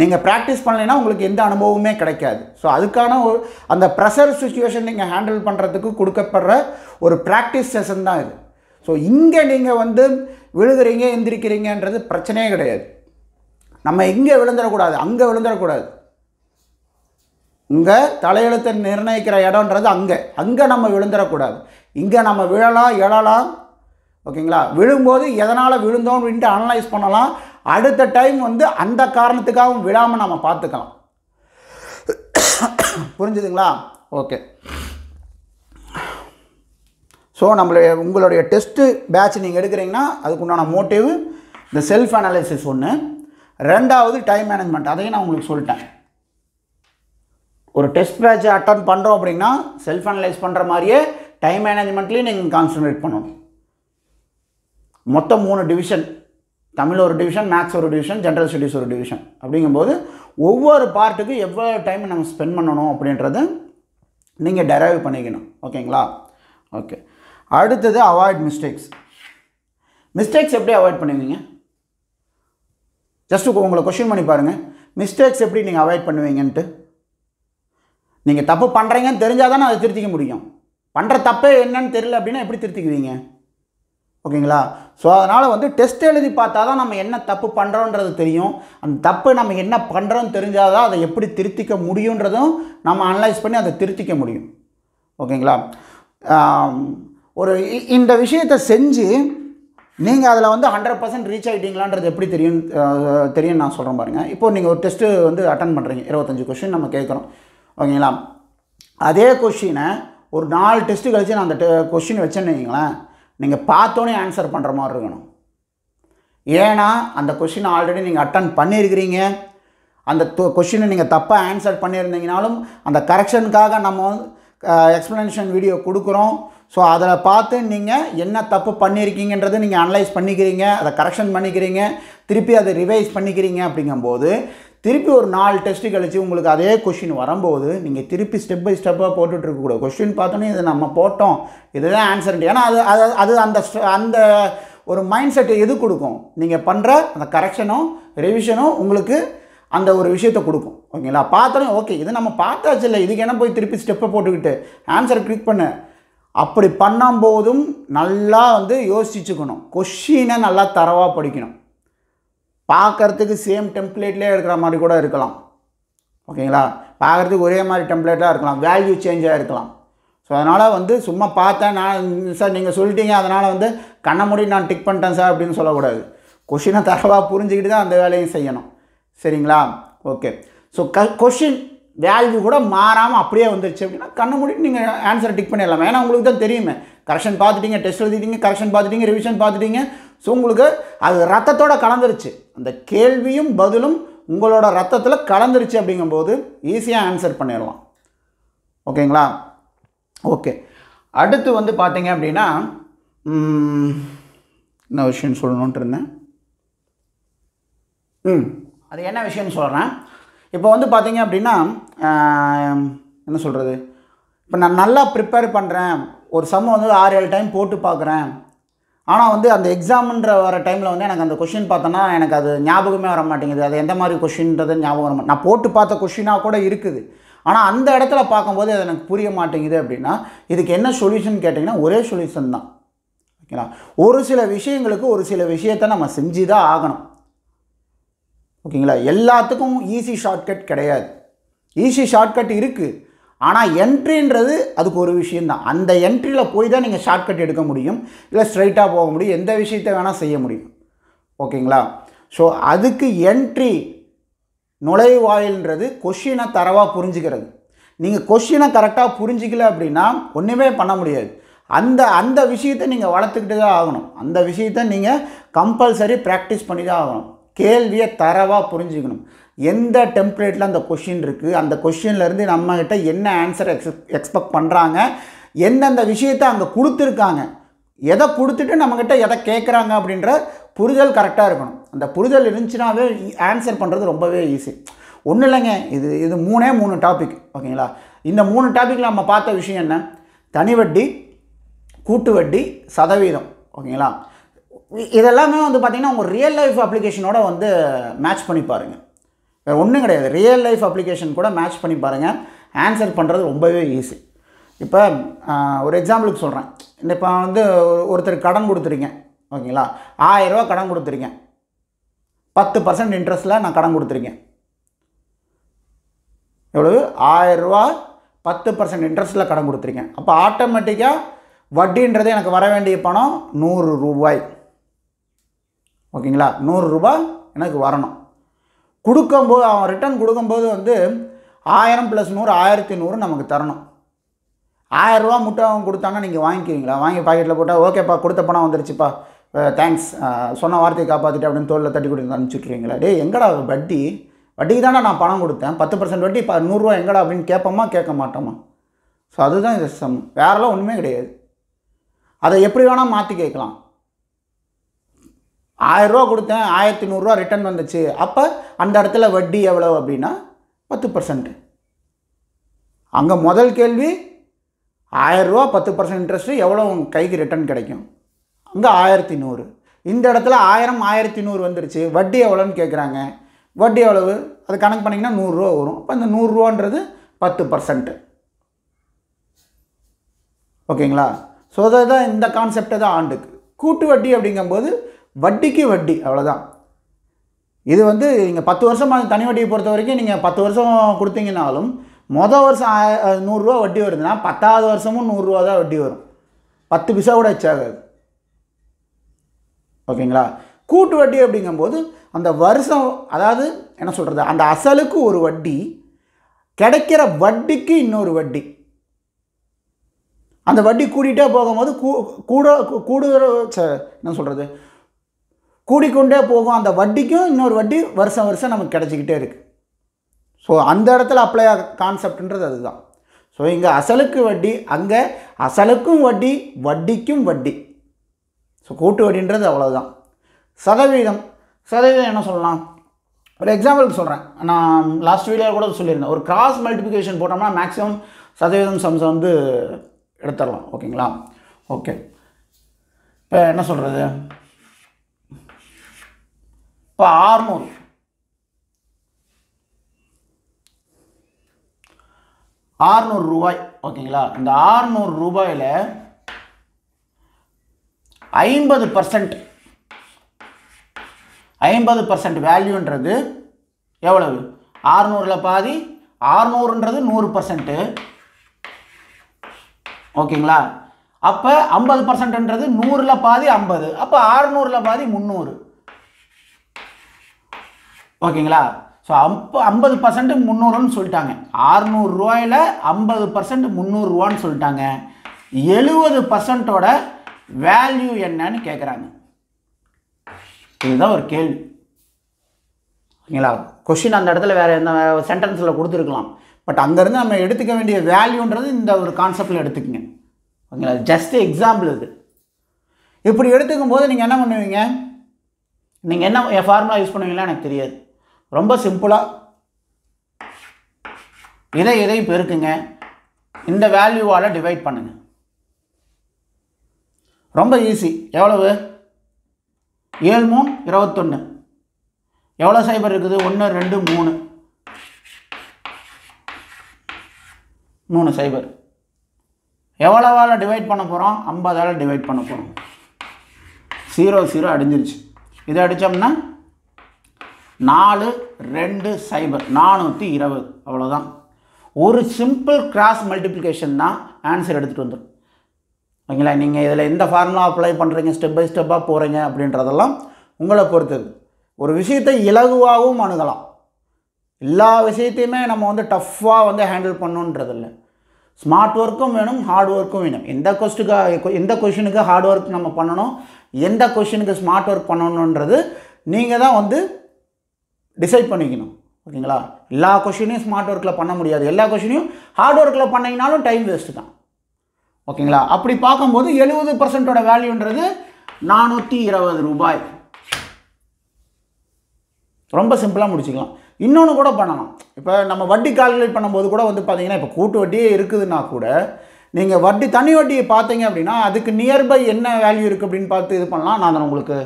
நீங்கள் ப்ராக்டிஸ் பண்ணலைன்னா உங்களுக்கு எந்த அனுபவமே கிடைக்காது ஸோ அதுக்கான ஒரு அந்த ப்ரெஷர் சுச்சுவேஷன் நீங்கள் ஹேண்டில் பண்ணுறதுக்கு கொடுக்கப்படுற ஒரு ப்ராக்டிஸ் செஷன் தான் இது ஸோ இங்கே நீங்கள் வந்து விழுகிறீங்க எந்திரிக்கிறீங்கன்றது பிரச்சனையே கிடையாது நம்ம இங்கே விழுந்துடக்கூடாது அங்கே விழுந்துடக்கூடாது உங்கள் தலையெழுத்தை நிர்ணயிக்கிற இடம்ன்றது அங்கே அங்கே நம்ம விழுந்துடக்கூடாது இங்கே நம்ம விழலாம் எழலாம் ஓகேங்களா விழும்போது எதனால் விழுந்தோம் அப்படின்ட்டு அனலைஸ் பண்ணலாம் அடுத்த டைம் வந்து அந்த காரணத்துக்காகவும் விழாமல் நம்ம பார்த்துக்கலாம் புரிஞ்சுதுங்களா ஓகே ஸோ நம்மளுடைய உங்களுடைய டெஸ்ட்டு பேட்ச் நீங்கள் எடுக்கிறீங்கன்னா அதுக்குண்டான மோட்டிவ் இந்த செல்ஃப் அனாலிசிஸ் ஒன்று ரெண்டாவது டைம் மேனேஜ்மெண்ட் அதையும் நான் உங்களுக்கு சொல்லிட்டேன் ஒரு டெஸ்ட் பேட்சை அட்டன் பண்ணுறோம் அப்படின்னா செல்ஃப் அனலைஸ் பண்ணுற மாதிரியே டைம் மேனேஜ்மெண்ட்லேயும் நீங்கள் கான்சன்ட்ரேட் பண்ணணும் மொத்தம் மூணு டிவிஷன் தமிழ் ஒரு டிவிஷன் மேக்ஸ் ஒரு டிவிஷன் ஜென்ரல் ஸ்டடிஸ் ஒரு டிவிஷன் அப்படிங்கும்போது ஒவ்வொரு பார்ட்டுக்கு எவ்வளோ டைம் நம்ம ஸ்பெண்ட் பண்ணணும் அப்படின்றத நீங்கள் டெரைவ் பண்ணிக்கணும் ஓகேங்களா ஓகே அடுத்தது அவாய்ட் மிஸ்டேக்ஸ் மிஸ்டேக்ஸ் எப்படி அவாய்ட் பண்ணுவீங்க ஜஸ்ட் உங்களை கொஷின் பண்ணி பாருங்கள் மிஸ்டேக்ஸ் எப்படி நீங்கள் அவாய்ட் பண்ணுவீங்கன்ட்டு நீங்கள் தப்பு பண்ணுறீங்கன்னு தெரிஞ்சால் தானே அதை திருத்திக்க முடியும் பண்ணுற தப்பே என்னன்னு தெரியல அப்படின்னா எப்படி திருத்திக்குவீங்க ஓகேங்களா ஸோ அதனால் வந்து டெஸ்ட் எழுதி பார்த்தா தான் நம்ம என்ன தப்பு பண்ணுறோன்றது தெரியும் அந்த தப்பு நம்ம என்ன பண்ணுறோன்னு தெரிஞ்சால் தான் அதை எப்படி திருத்திக்க முடியுன்றதும் நம்ம அனலைஸ் பண்ணி அதை திருத்திக்க முடியும் ஓகேங்களா ஒரு இந்த விஷயத்தை செஞ்சு நீங்கள் அதில் வந்து ஹண்ட்ரட் பர்சன்ட் ரீச் ஆகிட்டீங்களான்றது எப்படி தெரியும் தெரியும் நான் சொல்கிறேன் பாருங்கள் இப்போது நீங்கள் ஒரு டெஸ்ட்டு வந்து அட்டன் பண்ணுறீங்க இருபத்தஞ்சி கொஷின் நம்ம கேட்குறோம் ஓகேங்களா அதே கொஷினை ஒரு நாலு டெஸ்ட்டு கழித்து நான் அந்த டெ கொஷின் வச்சேன்னு நீங்கள் பார்த்தோன்னே ஆன்சர் பண்ணுற மாதிரி இருக்கணும் ஏன்னா அந்த கொஷினை ஆல்ரெடி நீங்கள் அட்டன் பண்ணியிருக்கிறீங்க அந்த கொஷினை நீங்கள் தப்பாக ஆன்சர் பண்ணியிருந்தீங்கனாலும் அந்த கரெக்ஷனுக்காக நம்ம வந்து எக்ஸ்ப்ளனேஷன் வீடியோ கொடுக்குறோம் ஸோ அதில் பார்த்து நீங்கள் என்ன தப்பு பண்ணியிருக்கீங்கன்றதை நீங்கள் அனலைஸ் பண்ணிக்கிறீங்க அதை கரெக்ஷன் பண்ணிக்கிறீங்க திருப்பி அதை ரிவைஸ் பண்ணிக்கிறீங்க அப்படிங்கும்போது திருப்பி ஒரு நாலு டெஸ்ட்டு கழித்து உங்களுக்கு அதே கொஷின் வரும்போது நீங்கள் திருப்பி ஸ்டெப் பை ஸ்டெப்பாக போட்டுட்ருக்கக்கூடிய கொஷின் பார்த்தோன்னே இது நம்ம போட்டோம் இதுதான் ஆன்சர் ஏன்னா அது அது அது அந்த அந்த ஒரு மைண்ட் செட்டை எது கொடுக்கும் நீங்கள் பண்ணுற அந்த கரெக்ஷனும் ரிவிஷனும் உங்களுக்கு அந்த ஒரு விஷயத்தை கொடுக்கும் ஓகேங்களா பார்த்தோன்னே ஓகே இது நம்ம பார்த்தாச்சு இல்லை இதுக்கு என்ன போய் திருப்பி ஸ்டெப்பை போட்டுக்கிட்டு ஆன்சர் கிளிக் பண்ணு அப்படி பண்ணும்போதும் நல்லா வந்து யோசிச்சுக்கணும் கொஷினை நல்லா தரவாக படிக்கணும் பார்க்குறதுக்கு சேம் டெம்ப்ளேட்லேயே இருக்கிற மாதிரி கூட இருக்கலாம் ஓகேங்களா பார்க்குறதுக்கு ஒரே மாதிரி டெம்ப்ளேட்டாக இருக்கலாம் வேல்யூ சேஞ்சாக இருக்கலாம் ஸோ அதனால் வந்து சும்மா பார்த்தேன் நான் சார் நீங்கள் சொல்லிட்டீங்க அதனால் வந்து கண்ணை மூடி நான் டிக் பண்ணிட்டேன் சார் அப்படின்னு சொல்லக்கூடாது கொஷினை தரவாக புரிஞ்சுக்கிட்டு தான் அந்த வேலையும் செய்யணும் சரிங்களா ஓகே ஸோ க கொஷின் வேல்யூ கூட மாறாமல் அப்படியே வந்துருச்சு அப்படின்னா கண்ணை மூடிட்டு நீங்கள் ஆன்சரை டிக் பண்ணிடலாம் ஏன்னா உங்களுக்கு தான் தெரியுமே கரெக்ஷன் பார்த்துட்டீங்க டெஸ்ட் எழுதிட்டீங்க கரெக்ஷன் பார்த்துட்டீங்க ரிவிஷன் பார்த்துட்டீங்க ஸோ உங்களுக்கு அது ரத்தத்தோடு கலந்துருச்சு அந்த கேள்வியும் பதிலும் உங்களோட ரத்தத்தில் கலந்துருச்சு அப்படிங்கும்போது ஈஸியாக ஆன்சர் பண்ணிடலாம் ஓகேங்களா ஓகே அடுத்து வந்து பார்த்தீங்க அப்படின்னா என்ன விஷயம் சொல்லணுன்ட்டு இருந்தேன் ம் அது என்ன விஷயம்னு சொல்கிறேன் இப்போ வந்து பார்த்தீங்க அப்படின்னா என்ன சொல்கிறது இப்போ நான் நல்லா ப்ரிப்பேர் பண்ணுறேன் ஒரு சம் வந்து ஆறு ஏழு டைம் போட்டு பார்க்குறேன் ஆனால் வந்து அந்த எக்ஸாம்ன்ற வர டைமில் வந்து எனக்கு அந்த கொஷின் பார்த்தோன்னா எனக்கு அது ஞாபகமே வர மாட்டேங்குது அது எந்த மாதிரி கொஷின்றது ஞாபகம் வர நான் போட்டு பார்த்த கொஷினாக கூட இருக்குது ஆனால் அந்த இடத்துல பார்க்கும்போது அது எனக்கு புரிய மாட்டேங்குது அப்படின்னா இதுக்கு என்ன சொல்யூஷன் கேட்டிங்கன்னா ஒரே சொல்யூஷன் தான் ஓகேங்களா ஒரு சில விஷயங்களுக்கு ஒரு சில விஷயத்தை நம்ம செஞ்சு தான் ஆகணும் ஓகேங்களா எல்லாத்துக்கும் ஈஸி ஷார்ட்கட் கிடையாது ஈஸி ஷார்ட்கட் இருக்குது ஆனால் என்ட்ரின்றது அதுக்கு ஒரு விஷயந்தான் அந்த என்ட்ரியில் போய் தான் நீங்கள் ஷார்ட்கட் எடுக்க முடியும் இல்லை ஸ்ட்ரைட்டாக போக முடியும் எந்த விஷயத்த வேணால் செய்ய முடியும் ஓகேங்களா ஸோ அதுக்கு என்ட்ரி நுழைவாயில்ன்றது கொஷினை தரவாக புரிஞ்சுக்கிறது நீங்கள் கொஷினை கரெக்டாக புரிஞ்சிக்கல அப்படின்னா ஒன்றுமே பண்ண முடியாது அந்த அந்த விஷயத்தை நீங்கள் வளர்த்துக்கிட்டு தான் ஆகணும் அந்த விஷயத்தை நீங்கள் கம்பல்சரி ப்ராக்டிஸ் பண்ணி தான் ஆகணும் கேள்வியை தரவாக புரிஞ்சுக்கணும் எந்த டெம்ப்ளேட்டில் அந்த கொஷின் இருக்குது அந்த கொஷின்லேருந்து நம்மக்கிட்ட என்ன ஆன்சர் எக்ஸ் எக்ஸ்பெக்ட் பண்ணுறாங்க எந்தெந்த விஷயத்தை அங்கே கொடுத்துருக்காங்க எதை கொடுத்துட்டு நம்மக்கிட்ட எதை கேட்குறாங்க அப்படின்ற புரிதல் கரெக்டாக இருக்கணும் அந்த புரிதல் இருந்துச்சுனாவே ஆன்சர் பண்ணுறது ரொம்பவே ஈஸி ஒன்றும் இல்லைங்க இது இது மூணே மூணு டாபிக் ஓகேங்களா இந்த மூணு டாப்பிக்கில் நம்ம பார்த்த விஷயம் என்ன தனி வட்டி கூட்டு வட்டி சதவீதம் ஓகேங்களா இதெல்லாமே வந்து பார்த்திங்கன்னா உங்கள் ரியல் லைஃப் அப்ளிகேஷனோட வந்து மேட்ச் பண்ணி பாருங்கள் வேறு ஒன்றும் கிடையாது ரியல் லைஃப் அப்ளிகேஷன் கூட மேட்ச் பண்ணி பாருங்கள் ஆன்சர் பண்ணுறது ரொம்பவே ஈஸி இப்போ ஒரு எக்ஸாம்பிளுக்கு சொல்கிறேன் இப்போ வந்து ஒருத்தர் கடன் கொடுத்துருங்க ஓகேங்களா ஆயிரரூவா கடன் கொடுத்துருங்க பத்து பர்சன்ட் இன்ட்ரெஸ்ட்டில் நான் கடன் கொடுத்துருக்கேன் எவ்வளவு ஆயிரரூவா பத்து பர்சன்ட் இன்ட்ரெஸ்ட்டில் கடன் கொடுத்துருக்கேன் அப்போ ஆட்டோமேட்டிக்காக வட்டின்றது எனக்கு வர வேண்டிய பணம் நூறு ரூபாய் ஓகேங்களா நூறுரூபா எனக்கு வரணும் கொடுக்கும்போது அவன் ரிட்டர்ன் கொடுக்கும்போது வந்து ஆயிரம் ப்ளஸ் நூறு ஆயிரத்தி நூறு நமக்கு தரணும் ஆயிரரூவா முட்டை அவன் கொடுத்தாங்க நீங்கள் வாங்கிக்குவீங்களா வாங்கி பாக்கெட்டில் போட்டால் ஓகேப்பா கொடுத்த பணம் வந்துருச்சுப்பா தேங்க்ஸ் சொன்ன வார்த்தையை காப்பாற்றிட்டு அப்படின்னு தோலில் தட்டி கொடுத்து அனுப்பிச்சுட்ருவீங்களா டே எங்கடா வட்டி வட்டிக்கு தானே நான் பணம் கொடுத்தேன் பத்து பர்சன்ட் வட்டி இப்போ நூறுரூவா எங்கடா அப்படின்னு கேட்போமா கேட்க மாட்டோமா ஸோ அதுதான் இது சம் வேறெல்லாம் ஒன்றுமே கிடையாது அதை எப்படி வேணால் மாற்றி கேட்கலாம் ஆயிரரூவா கொடுத்தேன் ஆயிரத்தி நூறுரூவா ரிட்டன் வந்துச்சு அப்போ அந்த இடத்துல வட்டி எவ்வளோ அப்படின்னா பத்து பர்சன்ட் அங்கே முதல் கேள்வி ஆயிரரூவா பத்து பர்சன்ட் இன்ட்ரெஸ்ட்டு எவ்வளோ உங்கள் கைக்கு ரிட்டன் கிடைக்கும் அங்கே ஆயிரத்தி நூறு இந்த இடத்துல ஆயிரம் ஆயிரத்தி நூறு வந்துருச்சு வட்டி எவ்வளோன்னு கேட்குறாங்க வட்டி எவ்வளவு அது கணக்கு பண்ணிங்கன்னா நூறுரூவா வரும் இப்போ இந்த நூறுரூவான்றது பத்து பர்சன்ட்டு ஓகேங்களா ஸோ அதை தான் இந்த கான்செப்டை தான் ஆண்டுக்கு கூட்டு வட்டி அப்படிங்கும்போது வட்டிக்கு வட்டி அவ்வளோதான் இது வந்து நீங்கள் பத்து வருஷம் தனி வட்டியை பொறுத்த வரைக்கும் நீங்கள் பத்து வருஷம் கொடுத்தீங்கனாலும் மொதல் வருஷம் நூறுரூவா வட்டி வருதுன்னா பத்தாவது வருஷமும் நூறுரூவா தான் வட்டி வரும் பத்து பிசா கூட வச்சாகாது ஓகேங்களா கூட்டு வட்டி அப்படிங்கும்போது அந்த வருஷம் அதாவது என்ன சொல்கிறது அந்த அசலுக்கு ஒரு வட்டி கிடைக்கிற வட்டிக்கு இன்னொரு வட்டி அந்த வட்டி கூட்டிகிட்டே போகும்போது கூ கூட கூடுகிற என்ன சொல்கிறது கூடிக்கொண்டே போகும் அந்த வட்டிக்கும் இன்னொரு வட்டி வருஷம் வருஷம் நமக்கு கிடச்சிக்கிட்டே இருக்குது ஸோ அந்த இடத்துல அப்ளை கான்செப்ட்ன்றது அதுதான் ஸோ இங்கே அசலுக்கு வட்டி அங்கே அசலுக்கும் வட்டி வட்டிக்கும் வட்டி ஸோ கூட்டு வட்டின்றது அவ்வளோதான் சதவீதம் சதவீதம் என்ன சொல்லலாம் ஒரு எக்ஸாம்பிள் சொல்கிறேன் நான் லாஸ்ட் வீடியோ கூட சொல்லியிருந்தேன் ஒரு கிராஸ் மல்டிபிகேஷன் போட்டோம்னா மேக்ஸிமம் சதவீதம் சம்சம் வந்து எடுத்துடலாம் ஓகேங்களா ஓகே இப்போ என்ன சொல்கிறது இப்போ ஆறுநூறு ஆறுநூறு ரூபாய் ஓகேங்களா இந்த ஆறுநூறு ரூபாயில் ஐம்பது பர்சன்ட் ஐம்பது பர்சன்ட் வேல்யூன்றது எவ்வளவு ஆறுநூறில் பாதி ஆறுநூறுன்றது நூறு பர்சன்ட்டு ஓகேங்களா அப்போ ஐம்பது பர்சன்ட்ன்றது நூறில் பாதி ஐம்பது அப்போ ஆறுநூறில் பாதி முந்நூறு ஓகேங்களா ஸோ அப்போ ஐம்பது பர்சன்ட் முந்நூறுன்னு சொல்லிட்டாங்க ஆறுநூறுரூவாயில் ஐம்பது பர்சன்ட் முந்நூறுரூவான்னு சொல்லிட்டாங்க எழுபது பர்சன்ட்டோட வேல்யூ என்னன்னு கேட்குறாங்க இதுதான் ஒரு கேள்வி ஓகேங்களா கொஷின் அந்த இடத்துல வேறு எந்த சென்டென்ஸில் கொடுத்துருக்கலாம் பட் அங்கேருந்து நம்ம எடுத்துக்க வேண்டிய வேல்யூன்றது இந்த ஒரு கான்செப்டில் எடுத்துக்கங்க ஓகேங்களா ஜஸ்ட் எக்ஸாம்பிள் இது இப்படி எடுத்துக்கும் போது நீங்கள் என்ன பண்ணுவீங்க நீங்கள் என்ன ஃபார்முலா யூஸ் பண்ணுவீங்களா எனக்கு தெரியாது ரொம்ப சிம்பிளாக இதை இதை பெருக்குங்க இந்த வேல்யூவால் டிவைட் பண்ணுங்கள் ரொம்ப ஈஸி எவ்வளவு ஏழு மூணு இருபத்தொன்று எவ்வளோ சைபர் இருக்குது ஒன்று ரெண்டு மூணு மூணு சைபர் எவ்வளோவால் டிவைட் பண்ண போகிறோம் ஐம்பதால் டிவைட் பண்ண போகிறோம் ஜீரோ ஜீரோ அடிஞ்சிருச்சு இதை அடித்தோம்னா நாலு ரெண்டு சைபர் நானூற்றி இருபது அவ்வளோதான் ஒரு சிம்பிள் கிராஸ் மல்டிப்ளிகேஷன் தான் ஆன்சர் எடுத்துகிட்டு வந்துடும் ஓகேங்களா நீங்கள் இதில் எந்த ஃபார்முலா அப்ளை பண்ணுறீங்க ஸ்டெப் பை ஸ்டெப்பாக போகிறீங்க அப்படின்றதெல்லாம் உங்களை பொறுத்தது ஒரு விஷயத்தை இலகுவாகவும் அணுகலாம் எல்லா விஷயத்தையுமே நம்ம வந்து டஃப்பாக வந்து ஹேண்டில் இல்லை ஸ்மார்ட் ஒர்க்கும் வேணும் ஹார்ட் ஒர்க்கும் வேணும் எந்த கொஸ்டுக்கு எந்த கொஷினுக்கு ஹார்ட் ஒர்க் நம்ம பண்ணணும் எந்த கொஷினுக்கு ஸ்மார்ட் ஒர்க் பண்ணணுன்றது நீங்கள் தான் வந்து டிசைட் பண்ணிக்கணும் ஓகேங்களா எல்லா கொஷினையும் ஸ்மார்ட் ஒர்க்கில் பண்ண முடியாது எல்லா கொஷினையும் ஹார்ட் ஒர்க்கில் பண்ணிங்கனாலும் டைம் வேஸ்ட்டு தான் ஓகேங்களா அப்படி பார்க்கும்போது எழுபது பர்சன்ட்டோட வேல்யூன்றது நானூற்றி இருபது ரூபாய் ரொம்ப சிம்பிளாக முடிச்சுக்கலாம் இன்னொன்று கூட பண்ணலாம் இப்போ நம்ம வட்டி கால்குலேட் பண்ணும்போது கூட வந்து பார்த்தீங்கன்னா இப்போ கூட்டு வட்டியே இருக்குதுன்னா கூட நீங்கள் வட்டி தனி வட்டியை பார்த்தீங்க அப்படின்னா அதுக்கு நியர்பை என்ன வேல்யூ இருக்குது அப்படின்னு பார்த்து இது பண்ணலாம் நான் அதை உங்களுக்கு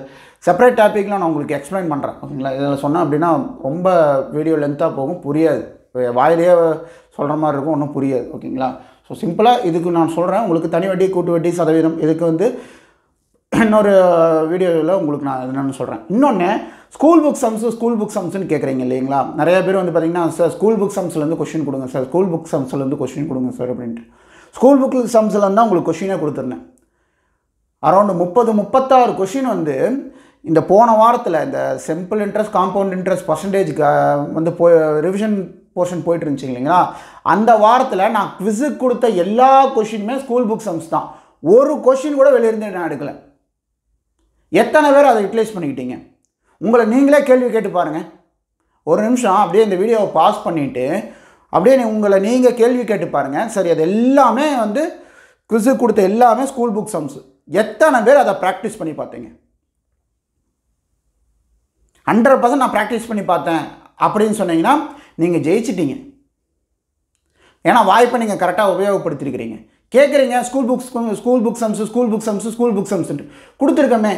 செப்பரேட் டாப்பிக்கில் நான் உங்களுக்கு எக்ஸ்பிளைன் பண்ணுறேன் ஓகேங்களா இதில் சொன்னேன் அப்படின்னா ரொம்ப வீடியோ லென்த்தாக போகும் புரியாது வாயிலேயே சொல்கிற மாதிரி இருக்கும் ஒன்றும் புரியாது ஓகேங்களா ஸோ சிம்பிளாக இதுக்கு நான் சொல்கிறேன் உங்களுக்கு தனி வட்டி கூட்டு வட்டி சதவீதம் இதுக்கு வந்து இன்னொரு வீடியோவில் உங்களுக்கு நான் என்னென்னு சொல்கிறேன் இன்னொன்று school book sums school book சம்ஸ்னு கேட்குறீங்க இல்லைங்களா நிறைய பேர் வந்து பார்த்தீங்கன்னா சார் ஸ்கூல் புக் சம்ஸ்லேருந்து கொஷின் கொடுங்க சார் ஸ்கூல் புக் சம்ஸ்லேருந்து கொஷின் கொடுங்க சார் அப்படின்ட்டு ஸ்கூல் புக் சம்ஸ்லேருந்து தான் உங்களுக்கு கொஷினே கொடுத்துருந்தேன் அரௌண்டு முப்பது முப்பத்தாறு கொஷின் வந்து இந்த போன வாரத்தில் இந்த simple interest compound interest percentage வந்து போ ரிவிஷன் போர்ஷன் போயிட்டு இருந்துச்சு இல்லைங்களா அந்த வாரத்தில் நான் குவிஸுக்கு கொடுத்த எல்லா கொஷினுமே ஸ்கூல் புக் சம்ஸ் தான் ஒரு கொஷின் கூட வெளியிருந்து நான் எடுக்கலை எத்தனை பேர் அதை யூட்டிலைஸ் பண்ணிக்கிட்டீங்க உங்களை நீங்களே கேள்வி கேட்டு பாருங்கள் ஒரு நிமிஷம் அப்படியே இந்த வீடியோவை பாஸ் பண்ணிவிட்டு அப்படியே உங்களை நீங்கள் கேள்வி கேட்டு பாருங்கள் சரி அது எல்லாமே வந்து குவிஸுக்கு கொடுத்த எல்லாமே ஸ்கூல் புக் சம்ஸு எத்தனை பேர் அதை ப்ராக்டிஸ் பண்ணி பார்த்தீங்க ஹண்ட்ரட் பர்சன்ட் நான் ப்ராக்டிஸ் பண்ணி பார்த்தேன் அப்படின்னு சொன்னீங்கன்னா நீங்கள் ஜெயிச்சிட்டீங்க ஏன்னா வாய்ப்பை நீங்கள் கரெக்டாக உபயோகப்படுத்திருக்கிறீங்க கேட்குறீங்க school books school book sums school book sums school book சம்ஸ்ன்ட்டு கொடுத்துருக்கமே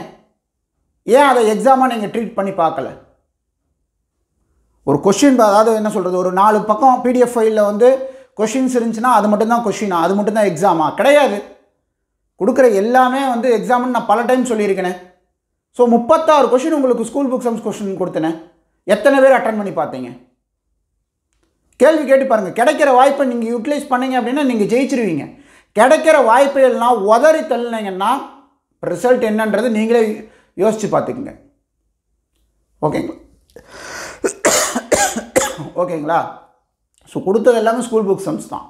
ஏன் அதை எக்ஸாமாக நீங்கள் ட்ரீட் பண்ணி பார்க்கல ஒரு கொஷின் அதாவது என்ன சொல்கிறது ஒரு நாலு பக்கம் பிடிஎஃப் ஃபைலில் வந்து கொஷின்ஸ் இருந்துச்சுன்னா அது மட்டும்தான் கொஷினா அது மட்டும்தான் எக்ஸாமா கிடையாது கொடுக்குற எல்லாமே வந்து எக்ஸாம்னு நான் பல டைம் சொல்லியிருக்கேனே ஸோ முப்பத்தாறு கொஷின் உங்களுக்கு ஸ்கூல் புக் சம்ஸ் கொஷின் கொடுத்தேனே எத்தனை பேர் அட்டன் பண்ணி பார்த்தீங்க கேள்வி கேட்டு பாருங்கள் கிடைக்கிற வாய்ப்பை நீங்கள் யூட்டிலைஸ் பண்ணீங்க அப்படின்னா நீங்கள் ஜெயிச்சிருவீங்க கிடைக்கிற வாய்ப்பை எல்லாம் உதறி தள்ளினீங்கன்னா ரிசல்ட் என்னன்றது நீங்களே யோசித்து பார்த்துக்குங்க ஓகேங்களா ஓகேங்களா ஸோ கொடுத்தது எல்லாமே ஸ்கூல் புக் சம்ஸ் தான்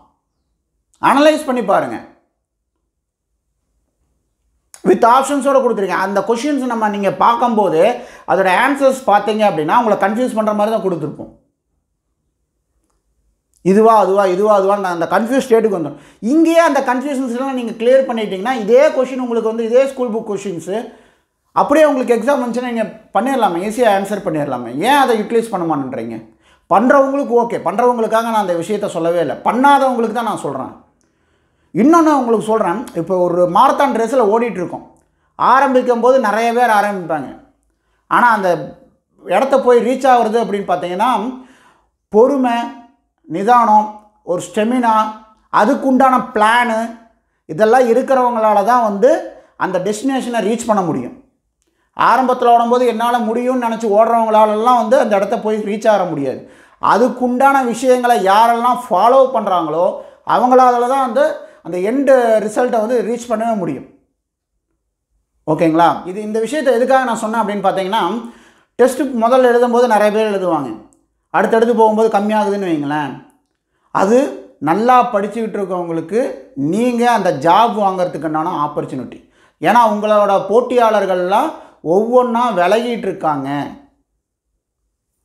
அனலைஸ் பண்ணி பாருங்கள் வித் ஆப்ஷன்ஸோடு கொடுத்துருக்கேன் அந்த கொஷின்ஸ் நம்ம நீங்கள் பார்க்கும்போது அதோட ஆன்சர்ஸ் பார்த்தீங்க அப்படின்னா உங்களை கன்ஃபியூஸ் பண்ணுற மாதிரி தான் கொடுத்துருப்போம் இதுவா அதுவா இதுவா அதுவா அந்த கன்ஃபியூஸ் ஸ்டேட்டுக்கு வந்துடும் இங்கேயே அந்த கன்ஃபியூஷன்ஸ்லாம் நீங்கள் கிளியர் பண்ணிட்டீங்கன்னா இதே கொஷின் உங்களுக்கு வந்து இதே ஸ்கூல் புக் கொஷின்ஸு அப்படியே உங்களுக்கு எக்ஸாம் வந்துச்சுன்னா நீங்கள் பண்ணிடலாமே ஈஸியாக ஆன்சர் பண்ணிடலாமே ஏன் அதை யூட்டிலைஸ் பண்ண மாட்டேன்றீங்க பண்ணுறவங்களுக்கு ஓகே பண்ணுறவங்களுக்காக நான் அந்த விஷயத்த சொல்லவே இல்லை பண்ணாதவங்களுக்கு தான் நான் சொல்கிறேன் இன்னொன்று உங்களுக்கு சொல்கிறேன் இப்போ ஒரு மாரத்தான் ரேஸில் ஓடிட்டுருக்கோம் ஆரம்பிக்கும் போது நிறைய பேர் ஆரம்பிப்பாங்க ஆனால் அந்த இடத்த போய் ரீச் ஆகிறது அப்படின்னு பார்த்தீங்கன்னா பொறுமை நிதானம் ஒரு ஸ்டெமினா அதுக்குண்டான பிளானு இதெல்லாம் இருக்கிறவங்களால தான் வந்து அந்த டெஸ்டினேஷனை ரீச் பண்ண முடியும் ஆரம்பத்தில் ஓடும்போது என்னால் முடியும்னு நினச்சி ஓடுறவங்களாலெல்லாம் வந்து அந்த இடத்த போய் ரீச் ஆக முடியாது அதுக்குண்டான விஷயங்களை யாரெல்லாம் ஃபாலோ பண்ணுறாங்களோ அவங்களால தான் வந்து அந்த எண்டு ரிசல்ட்டை வந்து ரீச் பண்ணவே முடியும் ஓகேங்களா இது இந்த விஷயத்தை எதுக்காக நான் சொன்னேன் அப்படின்னு பார்த்தீங்கன்னா டெஸ்ட்டு முதல்ல எழுதும்போது நிறைய பேர் எழுதுவாங்க அடுத்தடுத்து போகும்போது கம்மியாகுதுன்னு வைங்களேன் அது நல்லா படிச்சுக்கிட்டு இருக்கவங்களுக்கு நீங்கள் அந்த ஜாப் வாங்கிறதுக்குண்டான ஆப்பர்ச்சுனிட்டி ஏன்னா உங்களோட போட்டியாளர்கள்லாம் ஒவ்வொன்றா விலகிட்டு இருக்காங்க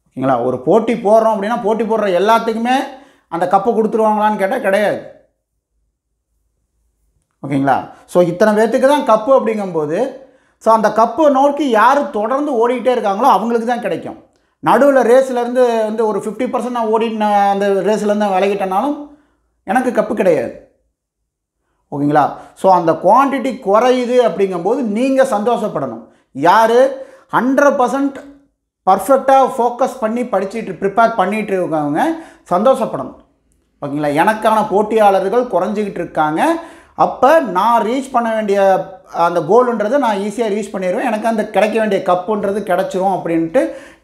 ஓகேங்களா ஒரு போட்டி போடுறோம் அப்படின்னா போட்டி போடுற எல்லாத்துக்குமே அந்த கப்பை கொடுத்துருவாங்களான்னு கேட்டால் கிடையாது ஓகேங்களா ஸோ இத்தனை பேர்த்துக்கு தான் கப்பு அப்படிங்கும்போது ஸோ அந்த கப்பை நோக்கி யார் தொடர்ந்து ஓடிக்கிட்டே இருக்காங்களோ அவங்களுக்கு தான் கிடைக்கும் நடுவில் ரேஸ்லேருந்து வந்து ஒரு ஃபிஃப்டி பர்சன்ட் நான் ஓடின அந்த ரேஸ்லேருந்து விளையிட்டனாலும் எனக்கு கப்பு கிடையாது ஓகேங்களா ஸோ அந்த குவான்டிட்டி குறையுது அப்படிங்கும்போது நீங்கள் சந்தோஷப்படணும் யார் ஹண்ட்ரட் பர்சன்ட் பர்ஃபெக்டாக ஃபோக்கஸ் பண்ணி படிச்சுட்டு ப்ரிப்பேர் பண்ணிகிட்டு இருக்கவங்க சந்தோஷப்படணும் ஓகேங்களா எனக்கான போட்டியாளர்கள் குறைஞ்சிக்கிட்டு இருக்காங்க அப்போ நான் ரீச் பண்ண வேண்டிய அந்த கோலுன்றதை நான் ஈஸியாக ரீச் பண்ணிடுவேன் எனக்கு அந்த கிடைக்க வேண்டிய கப்புன்றது கிடச்சிரும் அப்படின்ட்டு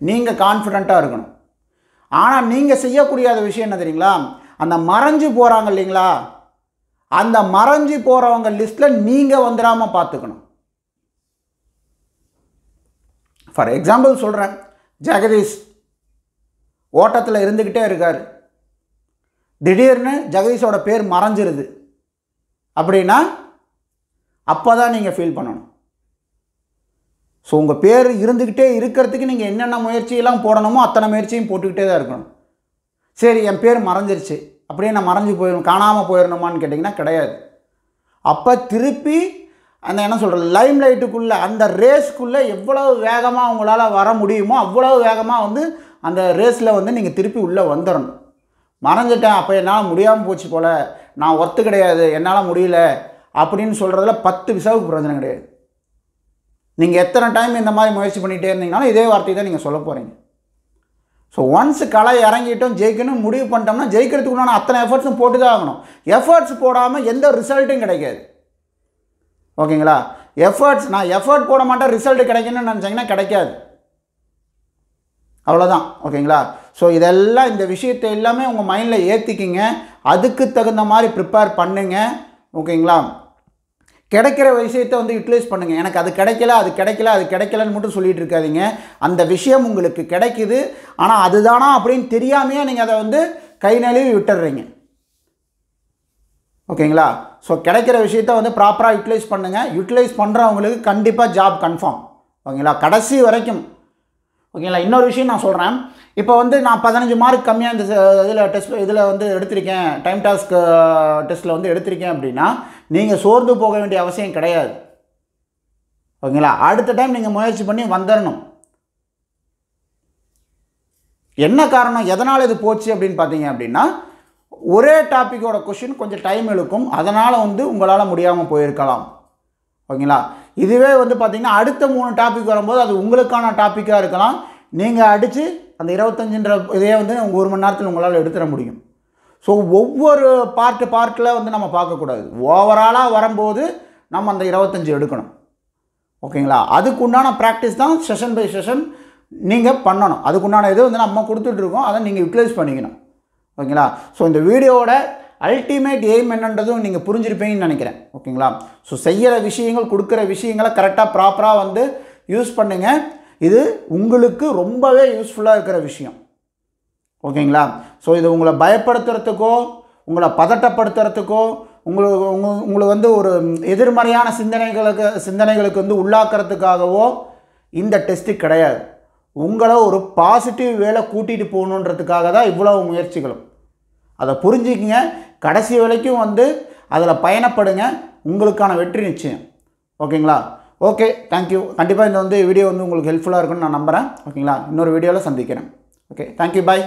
நீங்கள் கான்ஃபிடண்ட்டாக இருக்கணும் ஆனால் நீங்கள் செய்யக்கூடிய விஷயம் என்ன தெரியுங்களா அந்த மறைஞ்சு போகிறாங்க இல்லைங்களா அந்த மறைஞ்சு போகிறவங்க லிஸ்ட்டில் நீங்கள் வந்துடாமல் பார்த்துக்கணும் ஃபார் எக்ஸாம்பிள் சொல்கிறேன் ஜெகதீஷ் ஓட்டத்தில் இருந்துக்கிட்டே இருக்கார் திடீர்னு ஜெகதீஷோட பேர் மறைஞ்சிருது அப்படின்னா அப்போ தான் நீங்கள் ஃபீல் பண்ணணும் ஸோ உங்கள் பேர் இருந்துக்கிட்டே இருக்கிறதுக்கு நீங்கள் என்னென்ன முயற்சியெல்லாம் போடணுமோ அத்தனை முயற்சியும் போட்டுக்கிட்டே தான் இருக்கணும் சரி என் பேர் மறைஞ்சிருச்சு அப்படியே நான் மறைஞ்சு போயிடணும் காணாமல் போயிடணுமான்னு கேட்டிங்கன்னா கிடையாது அப்போ திருப்பி அந்த என்ன சொல்கிறது லைம் லைட்டுக்குள்ளே அந்த ரேஸ்க்குள்ளே எவ்வளவு வேகமாக உங்களால் வர முடியுமோ அவ்வளோ வேகமாக வந்து அந்த ரேஸில் வந்து நீங்கள் திருப்பி உள்ளே வந்துடணும் மறைஞ்சிட்டேன் அப்போ என்னால் முடியாமல் போச்சு போல் நான் ஒர்த்து கிடையாது என்னால் முடியல அப்படின்னு சொல்கிறதுல பத்து விசாவுக்கு பிரயோஜனம் கிடையாது நீங்கள் எத்தனை டைம் இந்த மாதிரி முயற்சி பண்ணிகிட்டே இருந்தீங்கனாலும் இதே வார்த்தை தான் நீங்கள் சொல்ல போகிறீங்க ஸோ ஒன்ஸ் களை இறங்கிட்டோம் ஜெயிக்கணும் முடிவு பண்ணிட்டோம்னா ஜெயிக்கிறதுக்கு உண்டான அத்தனை எஃபர்ட்ஸும் போட்டு தான் ஆகணும் எஃபர்ட்ஸ் போடாமல் எந்த ரிசல்ட்டும் கிடைக்காது ஓகேங்களா எஃபர்ட்ஸ் நான் எஃபர்ட் போட மாட்டேன் ரிசல்ட் கிடைக்கணும்னு நினச்சிங்கன்னா கிடைக்காது அவ்வளோதான் ஓகேங்களா ஸோ இதெல்லாம் இந்த விஷயத்தை எல்லாமே உங்கள் மைண்டில் ஏற்றிக்கிங்க அதுக்கு தகுந்த மாதிரி ப்ரிப்பேர் பண்ணுங்க ஓகேங்களா கிடைக்கிற விஷயத்தை வந்து யூட்டிலைஸ் பண்ணுங்கள் எனக்கு அது கிடைக்கல அது கிடைக்கல அது கிடைக்கலன்னு மட்டும் சொல்லிகிட்டு இருக்காதிங்க அந்த விஷயம் உங்களுக்கு கிடைக்கிது ஆனால் அதுதானா அப்படின்னு தெரியாமையே நீங்கள் அதை வந்து கை நழுவி விட்டுடுறீங்க ஓகேங்களா ஸோ கிடைக்கிற விஷயத்த வந்து ப்ராப்பராக யூட்டிலைஸ் பண்ணுங்கள் யூட்டிலைஸ் பண்ணுறவங்களுக்கு கண்டிப்பாக ஜாப் கன்ஃபார்ம் ஓகேங்களா கடைசி வரைக்கும் ஓகேங்களா இன்னொரு விஷயம் நான் சொல்கிறேன் இப்போ வந்து நான் பதினஞ்சு மார்க் கம்மியாக இந்த இதில் டெஸ்ட் இதில் வந்து எடுத்திருக்கேன் டைம் டாஸ்க் டெஸ்ட்டில் வந்து எடுத்திருக்கேன் அப்படின்னா நீங்கள் சோர்ந்து போக வேண்டிய அவசியம் கிடையாது ஓகேங்களா அடுத்த டைம் நீங்கள் முயற்சி பண்ணி வந்துடணும் என்ன காரணம் எதனால் இது போச்சு அப்படின்னு பார்த்தீங்க அப்படின்னா ஒரே டாப்பிக்கோட கொஷின் கொஞ்சம் டைம் இழுக்கும் அதனால் வந்து உங்களால் முடியாமல் போயிருக்கலாம் ஓகேங்களா இதுவே வந்து பார்த்திங்கன்னா அடுத்த மூணு டாபிக் வரும்போது அது உங்களுக்கான டாப்பிக்காக இருக்கலாம் நீங்கள் அடித்து அந்த இருபத்தஞ்சுன்ற இதையே வந்து ஒரு மணி நேரத்தில் உங்களால் எடுத்துட முடியும் ஸோ ஒவ்வொரு பார்ட்டு பார்ட்டில் வந்து நம்ம பார்க்கக்கூடாது ஓவராலாக வரும்போது நம்ம அந்த இருபத்தஞ்சி எடுக்கணும் ஓகேங்களா அதுக்கு உண்டான ப்ராக்டிஸ் தான் செஷன் பை செஷன் நீங்கள் பண்ணணும் அதுக்குண்டான இது வந்து நம்ம கொடுத்துட்ருக்கோம் அதை நீங்கள் யூட்டிலைஸ் பண்ணிக்கணும் ஓகேங்களா ஸோ இந்த வீடியோவோட அல்டிமேட் எய்ம் என்னன்றதும் நீங்கள் புரிஞ்சிருப்பீங்கன்னு நினைக்கிறேன் ஓகேங்களா ஸோ செய்கிற விஷயங்கள் கொடுக்குற விஷயங்களை கரெக்டாக ப்ராப்பராக வந்து யூஸ் பண்ணுங்கள் இது உங்களுக்கு ரொம்பவே யூஸ்ஃபுல்லாக இருக்கிற விஷயம் ஓகேங்களா ஸோ இது உங்களை பயப்படுத்துறதுக்கோ உங்களை பதட்டப்படுத்துறதுக்கோ உங்களுக்கு உங்க உங்களை வந்து ஒரு எதிர்மறையான சிந்தனைகளுக்கு சிந்தனைகளுக்கு வந்து உள்ளாக்குறதுக்காகவோ இந்த டெஸ்ட்டு கிடையாது உங்களை ஒரு பாசிட்டிவ் வேலை கூட்டிகிட்டு போகணுன்றதுக்காக தான் இவ்வளோ முயற்சிகளும் அதை புரிஞ்சுக்கிங்க கடைசி வரைக்கும் வந்து அதில் பயணப்படுங்க உங்களுக்கான வெற்றி நிச்சயம் ஓகேங்களா ஓகே தேங்க்யூ கண்டிப்பாக இந்த வந்து வீடியோ வந்து உங்களுக்கு ஹெல்ப்ஃபுல்லாக இருக்கும்னு நான் நம்புகிறேன் ஓகேங்களா இன்னொரு வீடியோவில் சந்திக்கிறேன் ஓகே தேங்க்யூ பாய்